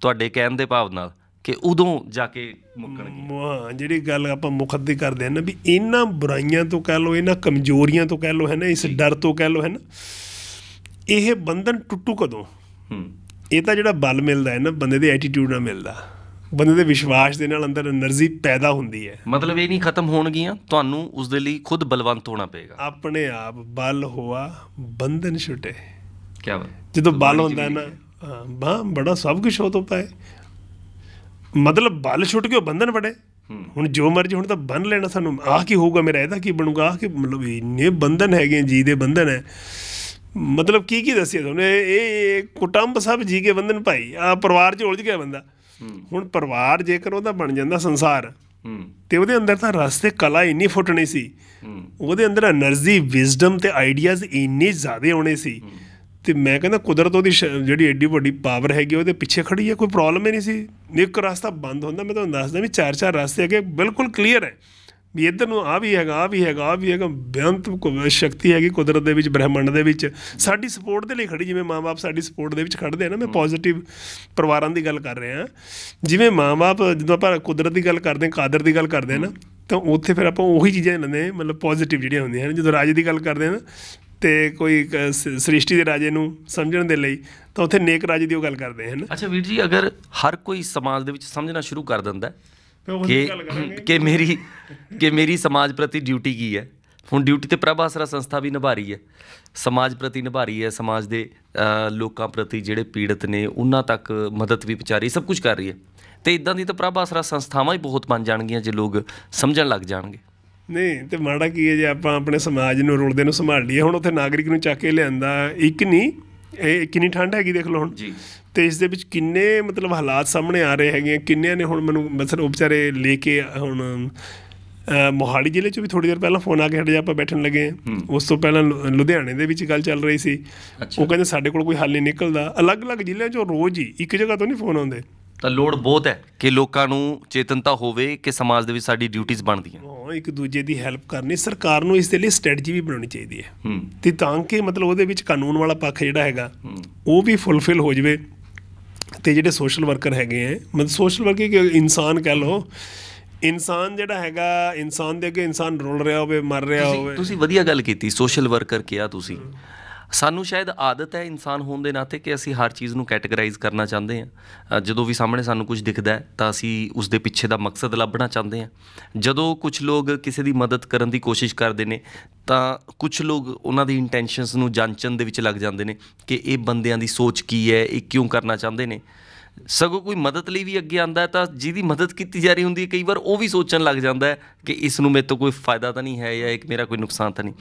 ਤੁਹਾਡੇ ਕਹਿਣ ਦੇ ਭਾਵ ਨਾਲ ਕਿ ਉਦੋਂ ਜਾ ਕੇ ਮੁੱਕਣਗੇ ਜਿਹੜੀ ਗੱਲ ਆਪਾਂ ਮੁਖੱਦੀ ਕਰਦੇ ਆ ਨਾ ਵੀ ਇਹਨਾਂ ਬੁਰਾਈਆਂ ਤੋਂ ਕਹਿ ਲਓ ਇਹਨਾਂ ਕਮਜ਼ੋਰੀਆਂ ਤੋਂ ਕਹਿ ਲਓ ਹੈ ਨਾ ਇਸ ਡਰ ਤੋਂ ਕਹਿ ਲਓ ਹੈ ਨਾ ਇਹ ਬੰਧਨ ਟੁੱਟੂ ਕਦੋਂ ਹੂੰ ਇਹ ਤਾਂ ਜਿਹੜਾ ਬਲ ਮਿਲਦਾ ਹੈ ਨਾ ਬੰਦੇ ਦੇ ਐਟੀਟਿਊਡ ਨਾਲ ਮਿਲਦਾ ਬੰਦੇ ਦੇ ਵਿਸ਼ਵਾਸ ਦੇ ਨਾਲ ਅੰਦਰ એનર્ਜੀ ਪੈਦਾ ਹੁੰਦੀ ਹੈ ਮਤਲਬ ਇਹ ਨਹੀਂ ਖਤਮ ਹੋਣਗੀਆਂ ਤੁਹਾਨੂੰ ਉਸ ਦੇ ਲਈ ਖੁਦ ਬਲਵੰਤ ਹੋਣਾ ਪਏਗਾ ਆਪਣੇ ਆਪ ਬਲ ਹੋਆ ਬੰਧਨ ਛੁੱਟੇ ਕੀ ਬਾਤ ਜਦੋਂ ਬਲ ਹੁੰਦਾ ਹੈ ਨਾ ਬਾ ਬੜਾ ਸਭ ਕੁਝ ਹੋ ਤੋਂ ਪਏ ਮਤਲਬ ਬਲ ਛੁੱਟ ਗਿਆ ਬੰਧਨ ਵੜੇ ਹੁਣ ਜੋ ਮਰਜੀ ਹੁਣ ਤਾਂ ਬੰਨ ਲੈਣਾ ਸਾਨੂੰ ਆਹ ਕੀ ਹੋਊਗਾ ਮੇਰਾ ਇਹਦਾ ਕੀ ਬਣੂਗਾ ਆਹ ਕੀ ਮਤਲਬ ਇਹ ਬੰਧਨ ਹੈਗੇ ਜੀ ਦੇ ਬੰਧਨ ਹੈ ਮਤਲਬ ਕੀ ਕੀ ਦੱਸਿਆ ਤੁਹਾਨੂੰ ਇਹ ਕੁਟੰਬ ਸਭ ਜੀ ਕੇ ਬੰਦਨ ਭਾਈ ਆ ਪਰਿਵਾਰ ਚ ਉਲਝ ਗਿਆ ਬੰਦਾ ਹੁਣ ਪਰਿਵਾਰ ਜੇਕਰ ਉਹਦਾ ਬਣ ਜਾਂਦਾ ਸੰਸਾਰ ਤੇ ਉਹਦੇ ਅੰਦਰ ਤਾਂ ਰਸ ਤੇ ਕਲਾ ਇੰਨੀ ਫੁੱਟਣੀ ਸੀ ਉਹਦੇ ਅੰਦਰ એનર્ਜੀ ਵਿਜ਼ਡਮ ਤੇ ਆਈਡੀਆਜ਼ ਇੰਨੇ ਜ਼ਿਆਦੇ ਆਉਣੇ ਸੀ ਤੇ ਮੈਂ ਕਹਿੰਦਾ ਕੁਦਰਤ ਉਹਦੀ ਜਿਹੜੀ ਐਡੀ ਵੱਡੀ ਪਾਵਰ ਹੈਗੀ ਉਹਦੇ ਪਿੱਛੇ ਖੜੀ ਹੈ ਕੋਈ ਪ੍ਰੋਬਲਮ ਹੀ ਨਹੀਂ ਸੀ ਇੱਕ ਰਸਤਾ ਬੰਦ ਹੁੰਦਾ ਮੈਂ ਤੁਹਾਨੂੰ ਦੱਸਦਾ ਵੀ ਚਾਰ ਚਾਰ ਰਸਤੇ ਅੱਗੇ ਬਿਲਕੁਲ ਕਲੀਅਰ ਹੈ ਵੀ ਇਧਰ ਨੂੰ ਆ ਵੀ ਹੈਗਾ ਆ ਵੀ ਹੈਗਾ ਆ ਵੀ ਹੈਗਾ ਬੇਅੰਤ ਸ਼ਕਤੀ ਹੈਗੀ ਕੁਦਰਤ ਦੇ ਵਿੱਚ ਬ੍ਰਹਿਮੰਡ ਦੇ ਵਿੱਚ ਸਾਡੀ ਸਪੋਰਟ ਦੇ ਲਈ ਖੜੀ ਜਿਵੇਂ ਮਾਪੇ ਸਾਡੀ ਸਪੋਰਟ ਦੇ ਵਿੱਚ ਖੜਦੇ ਆ ਨਾ ਮੈਂ ਪੋਜ਼ਿਟਿਵ ਪਰਿਵਾਰਾਂ ਦੀ ਗੱਲ ਕਰ ਰਿਹਾ ਜਿਵੇਂ ਮਾਪੇ ਜਦੋਂ ਆਪਾਂ ਕੁਦਰਤ ਦੀ ਗੱਲ ਕਰਦੇ ਆ ਕਾਦਰ ਦੀ ਗੱਲ ਕਰਦੇ ਆ ਨਾ ਤਾਂ ਉੱਥੇ ਫਿਰ ਆਪਾਂ ਉਹੀ ਚੀਜ਼ਾਂ ਲੈਂਦੇ ਮਤਲਬ ਪੋਜ਼ਿਟਿਵ ਜਿਹੜੀਆਂ ਹੁੰਦੀਆਂ ਹਨ ਜਦੋਂ ਰਾਜ ਦੀ ਗੱਲ ਕਰਦੇ ਆ ਨਾ ਤੇ ਕੋਈ ਸ੍ਰਿਸ਼ਟੀ ਦੇ ਰਾਜੇ ਨੂੰ ਸਮਝਣ ਦੇ ਲਈ ਤਾਂ ਉੱਥੇ ਨੇਕ ਰਾਜੇ ਦੀ ਉਹ ਗੱਲ ਕਰਦੇ ਹਨ ਅੱਛਾ ਵੀਰ ਜੀ ਅਗਰ ਹਰ ਕੋਈ ਸਮਾਜ ਦੇ ਵਿੱਚ ਸਮਝਣਾ ਸ਼ੁਰੂ ਕਰ ਦਿੰਦਾ ਹੈ ਕਿ ਕਿ ਮੇਰੀ ਕਿ ਮੇਰੀ ਸਮਾਜ ਪ੍ਰਤੀ ਡਿਊਟੀ ਕੀ ਹੈ ਹੁਣ ਡਿਊਟੀ ਤੇ ਪ੍ਰਭ ਆਸਰਾ ਸੰਸਥਾ ਵੀ ਨਿਭਾ ਰਹੀ ਹੈ ਸਮਾਜ ਪ੍ਰਤੀ ਨਿਭਾ ਰਹੀ ਹੈ ਸਮਾਜ ਦੇ ਲੋਕਾਂ ਪ੍ਰਤੀ ਜਿਹੜੇ ਪੀੜਤ ਨੇ ਉਹਨਾਂ ਤੱਕ ਮਦਦ ਵੀ ਪਹੁੰਚਾਰੀ ਸਭ ਕੁਝ ਕਰ ਰਹੀ ਹੈ ਤੇ ਇਦਾਂ ਦੀ ਤਾਂ ਪ੍ਰਭ ਆਸਰਾ ਸੰਸਥਾਵਾਂ ਹੀ ਬਹੁਤ ਬਣ ਜਾਣਗੀਆਂ ਜੇ ਲੋਕ ਸਮਝਣ ਲੱਗ ਜਾਣਗੇ ਨਹੀਂ ਤੇ ਮਾੜਾ ਕੀ ਹੈ ਜੇ ਆਪਾਂ ਆਪਣੇ ਸਮਾਜ ਨੂੰ ਰੁਲਦੇ ਨੂੰ ਸੰਭਾਲ ਲਈਏ ਹੁਣ ਉੱਥੇ ਨਾਗਰਿਕ ਨੂੰ ਚੱਕ ਕੇ ਲਿਆਂਦਾ ਇੱਕ ਨਹੀਂ ਇਹ ਕਿੰਨੀ ਠੰਡ ਹੈਗੀ ਦੇਖ ਲਓ ਹੁਣ ਜੀ ਤੇ ਇਸ ਦੇ ਵਿੱਚ ਕਿੰਨੇ ਮਤਲਬ ਹਾਲਾਤ ਸਾਹਮਣੇ ਆ ਰਹੇ ਹੈਗੇ ਕਿੰਨਿਆਂ ਨੇ ਹੁਣ ਮੈਨੂੰ ਮਤਲਬ ਉਪਚਾਰੇ ਲੈ ਕੇ ਹੁਣ ਮੋਹਾਲੀ ਜ਼ਿਲ੍ਹੇ 'ਚ ਵੀ ਥੋੜੀ ਦੇਰ ਪਹਿਲਾਂ ਫੋਨ ਆ ਕੇ ਜਾ ਆਪਾਂ ਬੈਠਣ ਲੱਗੇ ਉਸ ਤੋਂ ਪਹਿਲਾਂ ਲੁਧਿਆਣੇ ਦੇ ਵਿੱਚ ਗੱਲ ਚੱਲ ਰਹੀ ਸੀ ਉਹ ਕਹਿੰਦੇ ਸਾਡੇ ਕੋਲ ਕੋਈ ਹੱਲ ਨਹੀਂ ਨਿਕਲਦਾ ਅਲੱਗ-ਅਲੱਗ ਜ਼ਿਲ੍ਹਿਆਂ 'ਚੋਂ ਰੋਜ਼ ਹੀ ਇੱਕ ਜਗ੍ਹਾ ਤੋਂ ਨਹੀਂ ਫੋਨ ਆਉਂਦੇ ਤਾਂ ਲੋੜ ਬਹੁਤ ਹੈ ਕਿ ਲੋਕਾਂ ਨੂੰ ਚੇਤਨਤਾ ਹੋਵੇ ਕਿ ਸਮਾਜ ਦੇ ਵਿੱਚ ਸਾਡੀ ਡਿਊਟੀਆਂ ਬਣਦੀਆਂ ਹਾਂ ਇੱਕ ਦੂਜੇ ਦੀ ਹੈਲਪ ਕਰਨੀ ਸਰਕਾਰ ਨੂੰ ਇਸ ਦੇ ਲਈ ਸਟ੍ਰੈਟਜੀ ਵੀ ਬਣਾਉਣੀ ਚਾਹੀਦੀ ਹੈ ਤੇ ਤਾਂ ਕਿ ਮਤਲਬ ਉਹਦੇ ਵਿੱਚ ਕਾਨੂੰਨ ਵਾਲਾ ਪੱਖ ਜਿਹੜਾ ਹੈਗਾ ਉਹ ਵੀ ਫੁੱਲਫਿਲ ਹੋ ਜਵੇ ਤੇ ਜਿਹੜੇ ਸੋਸ਼ਲ ਵਰਕਰ ਹੈਗੇ ਆ ਮਤਲਬ ਸੋਸ਼ਲ ਵਰਕਰ ਕਿ ਇਨਸਾਨ ਕਹਿ ਲੋ ਇਨਸਾਨ ਜਿਹੜਾ ਹੈਗਾ ਇਨਸਾਨ ਦੇ ਅੱਗੇ ਇਨਸਾਨ ਰੋਲ ਰਿਹਾ ਹੋਵੇ ਮਰ ਰਿਹਾ ਹੋਵੇ ਤੁਸੀਂ ਵਧੀਆ ਗੱਲ ਕੀਤੀ ਸੋਸ਼ਲ ਵਰਕਰ ਕਿਹਾ ਤੁਸੀਂ ਸਾਨੂੰ ਸ਼ਾਇਦ ਆਦਤ ਹੈ ਇਨਸਾਨ ਹੋਣ ਦੇ ਨਾਤੇ ਕਿ ਅਸੀਂ ਹਰ ਚੀਜ਼ ਨੂੰ ਕੈਟਾਗਰਾਈਜ਼ ਕਰਨਾ ਚਾਹੁੰਦੇ ਹਾਂ ਜਦੋਂ ਵੀ ਸਾਹਮਣੇ ਸਾਨੂੰ ਕੁਝ ਦਿਖਦਾ ਹੈ ਤਾਂ ਅਸੀਂ ਉਸ ਦੇ ਪਿੱਛੇ ਦਾ ਮਕਸਦ ਲੱਭਣਾ ਚਾਹੁੰਦੇ ਹਾਂ ਜਦੋਂ ਕੁਝ ਲੋਕ ਕਿਸੇ ਦੀ ਮਦਦ ਕਰਨ ਦੀ ਕੋਸ਼ਿਸ਼ ਕਰਦੇ ਨੇ ਤਾਂ ਕੁਝ ਲੋਕ ਉਹਨਾਂ ਦੀ ਇੰਟੈਂਸ਼ਨਸ ਨੂੰ ਜਾਂਚਣ ਦੇ ਵਿੱਚ ਲੱਗ ਜਾਂਦੇ ਨੇ ਕਿ ਇਹ ਬੰਦਿਆਂ ਦੀ ਸੋਚ ਕੀ ਹੈ ਇਹ ਕਿਉਂ ਕਰਨਾ ਚਾਹੁੰਦੇ ਨੇ ਸਗੋਂ ਕੋਈ ਮਦਦ ਲਈ ਵੀ ਅੱਗੇ ਆਂਦਾ ਤਾਂ ਜਿਹਦੀ ਮਦਦ ਕੀਤੀ ਜਾ ਰਹੀ ਹੁੰਦੀ ਹੈ ਕਈ ਵਾਰ ਉਹ ਵੀ ਸੋਚਣ ਲੱਗ ਜਾਂਦਾ ਹੈ ਕਿ ਇਸ ਨੂੰ ਮੇਰੇ ਤੋਂ ਕੋਈ ਫਾਇਦਾ ਤਾਂ ਨਹੀਂ ਹੈ ਜਾਂ ਇੱਕ ਮੇਰਾ ਕੋਈ ਨੁਕਸਾਨ ਤਾਂ ਨਹੀਂ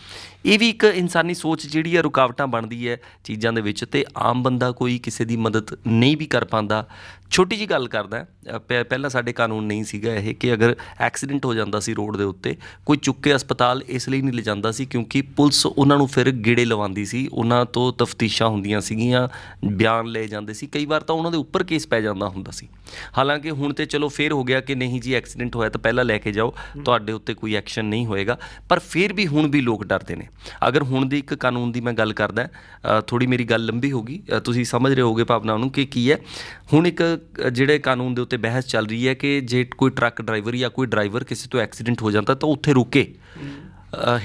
ਇਹ ਵੀ ਇੱਕ ਇਨਸਾਨੀ ਸੋਚ ਜਿਹੜੀ ਆ ਰੁਕਾਵਟਾਂ ਬਣਦੀ ਹੈ ਚੀਜ਼ਾਂ ਦੇ ਵਿੱਚ ਤੇ ਆਮ ਬੰਦਾ ਕੋਈ ਕਿਸੇ ਦੀ ਮਦਦ ਨਹੀਂ ਵੀ ਕਰ ਪਾਉਂਦਾ ਛੋਟੀ ਜੀ ਗੱਲ ਕਰਦਾ ਪਹਿਲਾਂ ਸਾਡੇ ਕਾਨੂੰਨ ਨਹੀਂ ਸੀਗਾ ਇਹ ਕਿ ਅਗਰ ਐਕਸੀਡੈਂਟ ਹੋ ਜਾਂਦਾ ਸੀ ਰੋਡ ਦੇ ਉੱਤੇ ਕੋਈ ਚੁੱਕ ਕੇ ਹਸਪਤਾਲ ਇਸ ਲਈ ਨਹੀਂ ਲੈ ਜਾਂਦਾ ਸੀ ਕਿਉਂਕਿ ਪੁਲਿਸ ਉਹਨਾਂ ਨੂੰ ਫਿਰ ਗੇੜੇ ਲਵਾਉਂਦੀ ਸੀ ਉਹਨਾਂ ਤੋਂ ਤਫਤੀਸ਼ਾਂ ਹੁੰਦੀਆਂ ਸੀਗੀਆਂ ਬਿਆਨ ਲਏ ਜਾਂਦੇ ਸੀ ਕਈ ਵਾਰ ਤਾਂ ਉਹਨਾਂ ਦੇ ਉੱਪਰ ਕੇਸ ਪੈ ਜਾਂਦਾ ਹੁੰਦਾ ਸੀ ਹਾਲਾਂਕਿ ਹੁਣ ਤੇ ਚਲੋ ਫੇਰ ਹੋ ਗਿਆ ਕਿ ਨਹੀਂ ਜੀ ਐਕਸੀਡੈਂਟ ਹੋਇਆ ਤਾਂ ਪਹਿਲਾਂ ਲੈ ਕੇ ਜਾਓ ਤੁਹਾਡੇ ਉੱਤੇ ਕੋਈ ਐਕਸ਼ਨ ਨਹੀਂ ਹੋਏਗਾ ਪਰ ਫੇਰ ਵੀ ਹੁਣ ਵੀ ਲੋਕ ਡਰਦੇ ਨੇ ਅਗਰ ਹੁਣ ਦੀ ਇੱਕ ਕਾਨੂੰਨ ਦੀ ਮੈਂ ਗੱਲ ਕਰਦਾ ਥੋੜੀ ਮੇਰੀ ਗੱਲ ਲੰਬੀ ਹੋ ਗਈ ਤੁਸੀਂ ਸਮਝ ਰਹੇ ਹੋਗੇ ਭਾਵਨਾ ਨੂੰ ਕਿ ਕੀ ਹੈ ਹੁਣ ਇੱਕ ਜਿਹੜੇ ਕਾਨੂੰਨ ਦੇ ਉੱਤੇ ਬਹਿਸ ਚੱਲ ਰਹੀ ਹੈ ਕਿ ਜੇ ਕੋਈ ਟਰੱਕ ਡਰਾਈਵਰ ਜਾਂ ਕੋਈ ਡਰਾਈਵਰ ਕਿਸੇ ਤੋਂ ਐਕਸੀਡੈਂਟ ਹੋ ਜਾਂਦਾ ਤਾਂ ਉੱਥੇ ਰੁਕੇ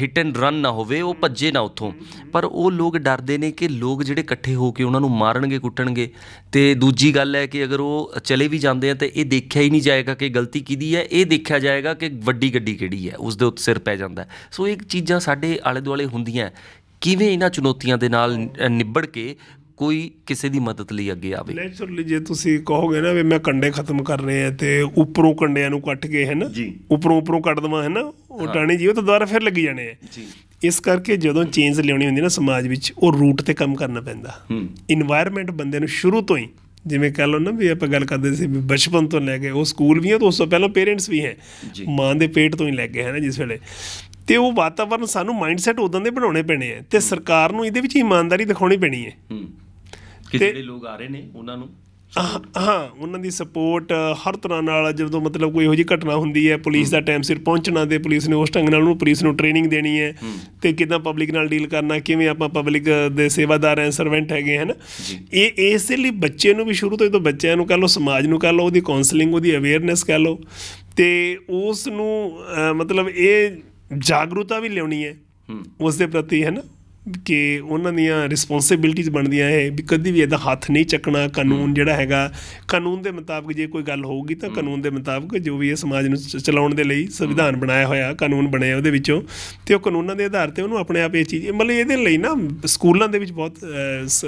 ਹਿੱਟ ਐਂਡ ਰਨ ਨਾ ਹੋਵੇ ਉਹ ਭੱਜੇ ਨਾ ਉੱਥੋਂ ਪਰ ਉਹ ਲੋਕ ਡਰਦੇ ਨੇ ਕਿ ਲੋਕ ਜਿਹੜੇ ਇਕੱਠੇ ਹੋ ਕੇ ਉਹਨਾਂ ਨੂੰ ਮਾਰਨਗੇ ਕੁੱਟਣਗੇ ਤੇ ਦੂਜੀ ਗੱਲ ਹੈ ਕਿ ਅਗਰ ਉਹ ਚਲੇ ਵੀ ਜਾਂਦੇ ਆ ਤੇ ਇਹ ਦੇਖਿਆ ਹੀ ਨਹੀਂ ਜਾਏਗਾ ਕਿ ਗਲਤੀ ਕਿਹਦੀ ਹੈ ਇਹ ਦੇਖਿਆ ਜਾਏਗਾ ਕਿ ਵੱਡੀ ਗੱਡੀ ਕਿਹੜੀ ਹੈ ਉਸ ਦੇ ਉੱਤੇ ਸਿਰ ਪੈ ਜਾਂਦਾ ਸੋ ਇਹ ਚੀਜ਼ਾਂ ਸਾਡੇ ਆਲੇ ਦੁਆਲੇ ਹੁੰਦੀਆਂ ਕਿਵੇਂ ਇਹਨਾਂ ਚੁਣੌਤੀਆਂ ਦੇ ਨਾਲ ਨਿਬੜ ਕੇ ਕੋਈ ਕਿਸੇ ਦੀ ਮਦਦ ਲਈ ਅੱਗੇ ਆਵੇ ਨੇਚਰਲੀ ਜੇ ਤੁਸੀਂ ਕਹੋਗੇ ਨਾ ਵੀ ਮੈਂ ਕੰਡੇ ਖਤਮ ਕਰ ਰਹੇ ਆ ਤੇ ਉੱਪਰੋਂ ਕੰਡਿਆਂ ਨੂੰ ਕੱਟ ਕੇ ਹੈ ਨਾ ਉੱਪਰੋਂ ਉੱਪਰੋਂ ਕੱਟ ਦਵਾਂ ਹੈ ਨਾ ਉਹ ਟਾਣੀ ਜੀ ਉਹ ਤਾਂ ਦੁਬਾਰਾ ਫਿਰ ਲੱਗੀ ਜਾਣੇ ਆ ਜੀ ਇਸ ਕਰਕੇ ਜਦੋਂ ਚੇਂਜ ਲਿਆਉਣੀ ਹੁੰਦੀ ਨਾ ਸਮਾਜ ਵਿੱਚ ਉਹ ਰੂਟ ਤੇ ਕੰਮ ਕਰਨਾ ਪੈਂਦਾ ਇਨਵਾਇਰਨਮੈਂਟ ਬੰਦੇ ਨੂੰ ਸ਼ੁਰੂ ਤੋਂ ਹੀ ਜਿਵੇਂ ਕਹ ਲਓ ਨਾ ਵੀ ਆਪਾਂ ਗੱਲ ਕਰਦੇ ਸੀ ਵੀ ਬਚਪਨ ਤੋਂ ਲੈ ਕੇ ਉਹ ਸਕੂਲ ਵੀ ਹੈ ਤਾਂ ਉਸ ਤੋਂ ਪਹਿਲਾਂ ਪੇਰੈਂਟਸ ਵੀ ਹੈ ਮਾਂ ਦੇ ਪੇਟ ਤੋਂ ਹੀ ਲੈ ਗਏ ਹੈ ਨਾ ਜਿਸ ਵੇਲੇ ਤੇ ਉਹ ਵਾਤਾਵਰਨ ਸਾਨੂੰ ਮਾਈਂਡਸੈਟ ਉਦੋਂ ਦੇ ਬਣਾਉਣੇ ਪੈਣੇ ਆ ਤੇ ਸਰਕਾਰ ਨੂੰ ਇਹਦੇ ਵਿੱਚ ਇਮਾਨਦਾਰੀ ਦਿਖਾਉਣੀ ਪੈਣੀ ਹੈ ਕਿ ਜਿਹੜੇ ਲੋਕ ਆ ਰਹੇ ਨੇ ਉਹਨਾਂ ਨੂੰ ਹਾਂ ਉਹਨਾਂ ਦੀ ਸਪੋਰਟ ਹਰ ਤਰ੍ਹਾਂ ਨਾਲ ਜਦੋਂ ਮਤਲਬ ਕੋਈ ਇਹੋ ਜਿਹੀ ਘਟਨਾ ਹੁੰਦੀ ਹੈ ਪੁਲਿਸ ਦਾ ਟਾਈਮ ਸਿਰ ਪਹੁੰਚਣਾ ਤੇ ਪੁਲਿਸ ਨੇ ਉਸ ਢੰਗ ਨਾਲ ਉਹਨੂੰ ਪੁਲਿਸ ਨੂੰ ਟ੍ਰੇਨਿੰਗ ਦੇਣੀ ਹੈ ਤੇ ਕਿਦਾਂ ਪਬਲਿਕ ਨਾਲ ਡੀਲ ਕਰਨਾ ਕਿਵੇਂ ਆਪਾਂ ਪਬਲਿਕ ਦੇ ਸੇਵਾਦਾਰ ਐ ਸਰਵੈਂਟ ਹੈਗੇ ਹਨ ਇਹ ਇਸ ਲਈ ਬੱਚੇ ਨੂੰ ਵੀ ਸ਼ੁਰੂ ਤੋਂ ਤੋਂ ਬੱਚਿਆਂ ਨੂੰ ਕਹ ਲਓ ਸਮਾਜ ਨੂੰ ਕਹ ਲਓ ਉਹਦੀ ਕਾਉਂਸਲਿੰਗ ਉਹਦੀ ਅਵੇਅਰਨੈਸ ਕਹ ਲਓ ਤੇ ਉਸ ਨੂੰ ਮਤਲਬ ਇਹ ਜਾਗਰੂਕਤਾ ਵੀ ਲਿਆਉਣੀ ਹੈ ਉਸ ਦੇ ਪ੍ਰਤੀ ਹੈ ਨਾ ਕਿ ਉਹਨਾਂ ਦੀਆਂ ਰਿਸਪੌਂਸਿਬਿਲਟੀਆਂ ਬਣਦੀਆਂ ਹੈ ਵੀ ਕਦੀ ਵੀ ਇਹਦਾ ਹੱਥ ਨਹੀਂ ਚੱਕਣਾ ਕਾਨੂੰਨ ਜਿਹੜਾ ਹੈਗਾ ਕਾਨੂੰਨ ਦੇ ਮੁਤਾਬਕ ਜੇ ਕੋਈ ਗੱਲ ਹੋਊਗੀ ਤਾਂ ਕਾਨੂੰਨ ਦੇ ਮੁਤਾਬਕ ਜੋ ਵੀ ਇਹ ਸਮਾਜ ਨੂੰ ਚਲਾਉਣ ਦੇ ਲਈ ਸੰਵਿਧਾਨ ਬਣਾਇਆ ਹੋਇਆ ਕਾਨੂੰਨ ਬਣਿਆ ਉਹਦੇ ਵਿੱਚੋਂ ਤੇ ਉਹ ਕਾਨੂੰਨਾਂ ਦੇ ਆਧਾਰ ਤੇ ਉਹਨੂੰ ਆਪਣੇ ਆਪ ਇਹ ਚੀਜ਼ ਮਤਲਬ ਇਹਦੇ ਲਈ ਨਾ ਸਕੂਲਾਂ ਦੇ ਵਿੱਚ ਬਹੁਤ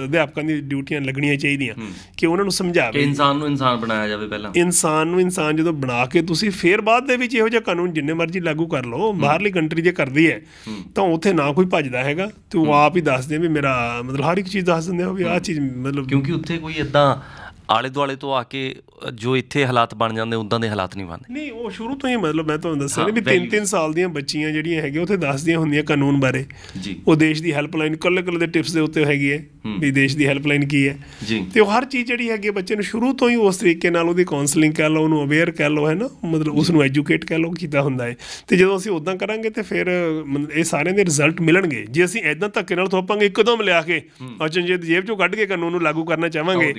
ਅਧਿਆਪਕਾਂ ਦੀ ਡਿਊਟੀਆਂ ਲੱਗਣੀਆਂ ਚਾਹੀਦੀਆਂ ਕਿ ਉਹਨਾਂ ਨੂੰ ਸਮਝਾਵੇ ਇਨਸਾਨ ਨੂੰ ਇਨਸਾਨ ਬਣਾਇਆ ਜਾਵੇ ਪਹਿਲਾਂ ਇਨਸਾਨ ਨੂੰ ਇਨਸਾਨ ਜਦੋਂ ਬਣਾ ਕੇ ਤੁਸੀਂ ਫੇਰ ਬਾਅਦ ਦੇ ਵਿੱਚ ਇਹੋ ਜਿਹਾ ਕਾਨੂੰਨ ਜਿੰਨੇ ਮਰਜ਼ੀ ਲਾਗੂ ਕਰ ਲਓ ਬਾਹਰਲੀ ਕੰਟਰੀ ਜੇ ਕਰਦੀ ਹੈ ਤਾਂ ਉੱਥੇ ਨਾ ਕੋਈ ਭੱਜਦਾ ਹੈਗਾ ਤੇ ਉਹ ਆਪ ਹੀ ਦੱਸਦੇ ਦੇ ਵੀ ਮੇਰਾ ਮਤਲਬ ਹਰ ਇੱਕ ਚੀਜ਼ ਦੱਸ ਦਿੰਦੇ ਹੋ ਵੀ ਆਹ ਚੀਜ਼ ਮਤਲਬ ਕਿਉਂਕਿ ਉੱਥੇ ਕੋਈ ਇਦਾਂ ਆਲੇ ਦੁਆਲੇ ਤੋਂ ਆ ਕੇ ਜੋ ਇੱਥੇ ਹਾਲਾਤ ਬਣ ਜਾਂਦੇ ਉਦਾਂ ਦੇ ਹਾਲਾਤ ਨਹੀਂ ਬਣਦੇ ਨਹੀਂ ਉਹ ਸ਼ੁਰੂ ਤੋਂ ਹੀ ਮਤਲਬ ਮੈਂ ਤੁਹਾਨੂੰ ਦੱਸਿਆ ਵੀ 3-3 ਸਾਲ ਦੀਆਂ ਬੱਚੀਆਂ ਜਿਹੜੀਆਂ ਹੈਗੀਆਂ ਉੱਥੇ ਦੱਸਦੀਆਂ ਹੁੰਦੀਆਂ ਕਾਨੂੰਨ ਬਾਰੇ ਜੀ ਉਹ ਦੇਸ਼ ਦੀ ਹੈਲਪਲਾਈਨ ਕੱਲੇ ਕੱਲੇ ਦੇ ਟਿਪਸ ਦੇ ਉੱਤੇ ਹੈਗੀ ਹੈ ਵੀ ਦੇਸ਼ ਦੀ ਹੈਲਪਲਾਈਨ ਕੀ ਹੈ ਜੀ ਤੇ ਉਹ ਹਰ ਚੀਜ਼ ਜਿਹੜੀ ਹੈਗੀ ਬੱਚੇ ਨੂੰ ਸ਼ੁਰੂ ਤੋਂ ਹੀ ਉਸ ਤਰੀਕੇ ਨਾਲ ਉਹਦੀ ਕਾਉਂਸਲਿੰਗ ਕਰ ਲਓ ਉਹਨੂੰ ਅਵੇਅਰ ਕਰ ਲਓ ਹੈ ਨਾ ਮਤਲਬ ਉਸ ਨੂੰ ਐਜੂਕੇਟ ਕਰ ਲਓ ਕੀਤਾ ਹੁੰਦਾ ਹੈ ਤੇ ਜਦੋਂ ਅਸੀਂ ਉਦਾਂ ਕਰਾਂਗੇ ਤੇ ਫਿਰ ਇਹ ਸਾਰਿਆਂ ਦੇ ਰਿਜ਼ਲਟ ਮਿਲਣਗੇ ਜੇ ਅਸੀਂ ਐਦਾਂ ਧੱਕੇ ਨਾਲ ਥੋਪਾਂਗੇ ਇੱਕਦਮ ਲਿਆ ਕੇ ਅਚਨ ਜੇ ਜੇਬ ਚੋਂ ਕੱਢ ਕੇ ਕਾਨੂੰਨ ਨੂੰ ਲਾਗੂ ਕਰਨਾ ਚਾਹਾਂਗੇ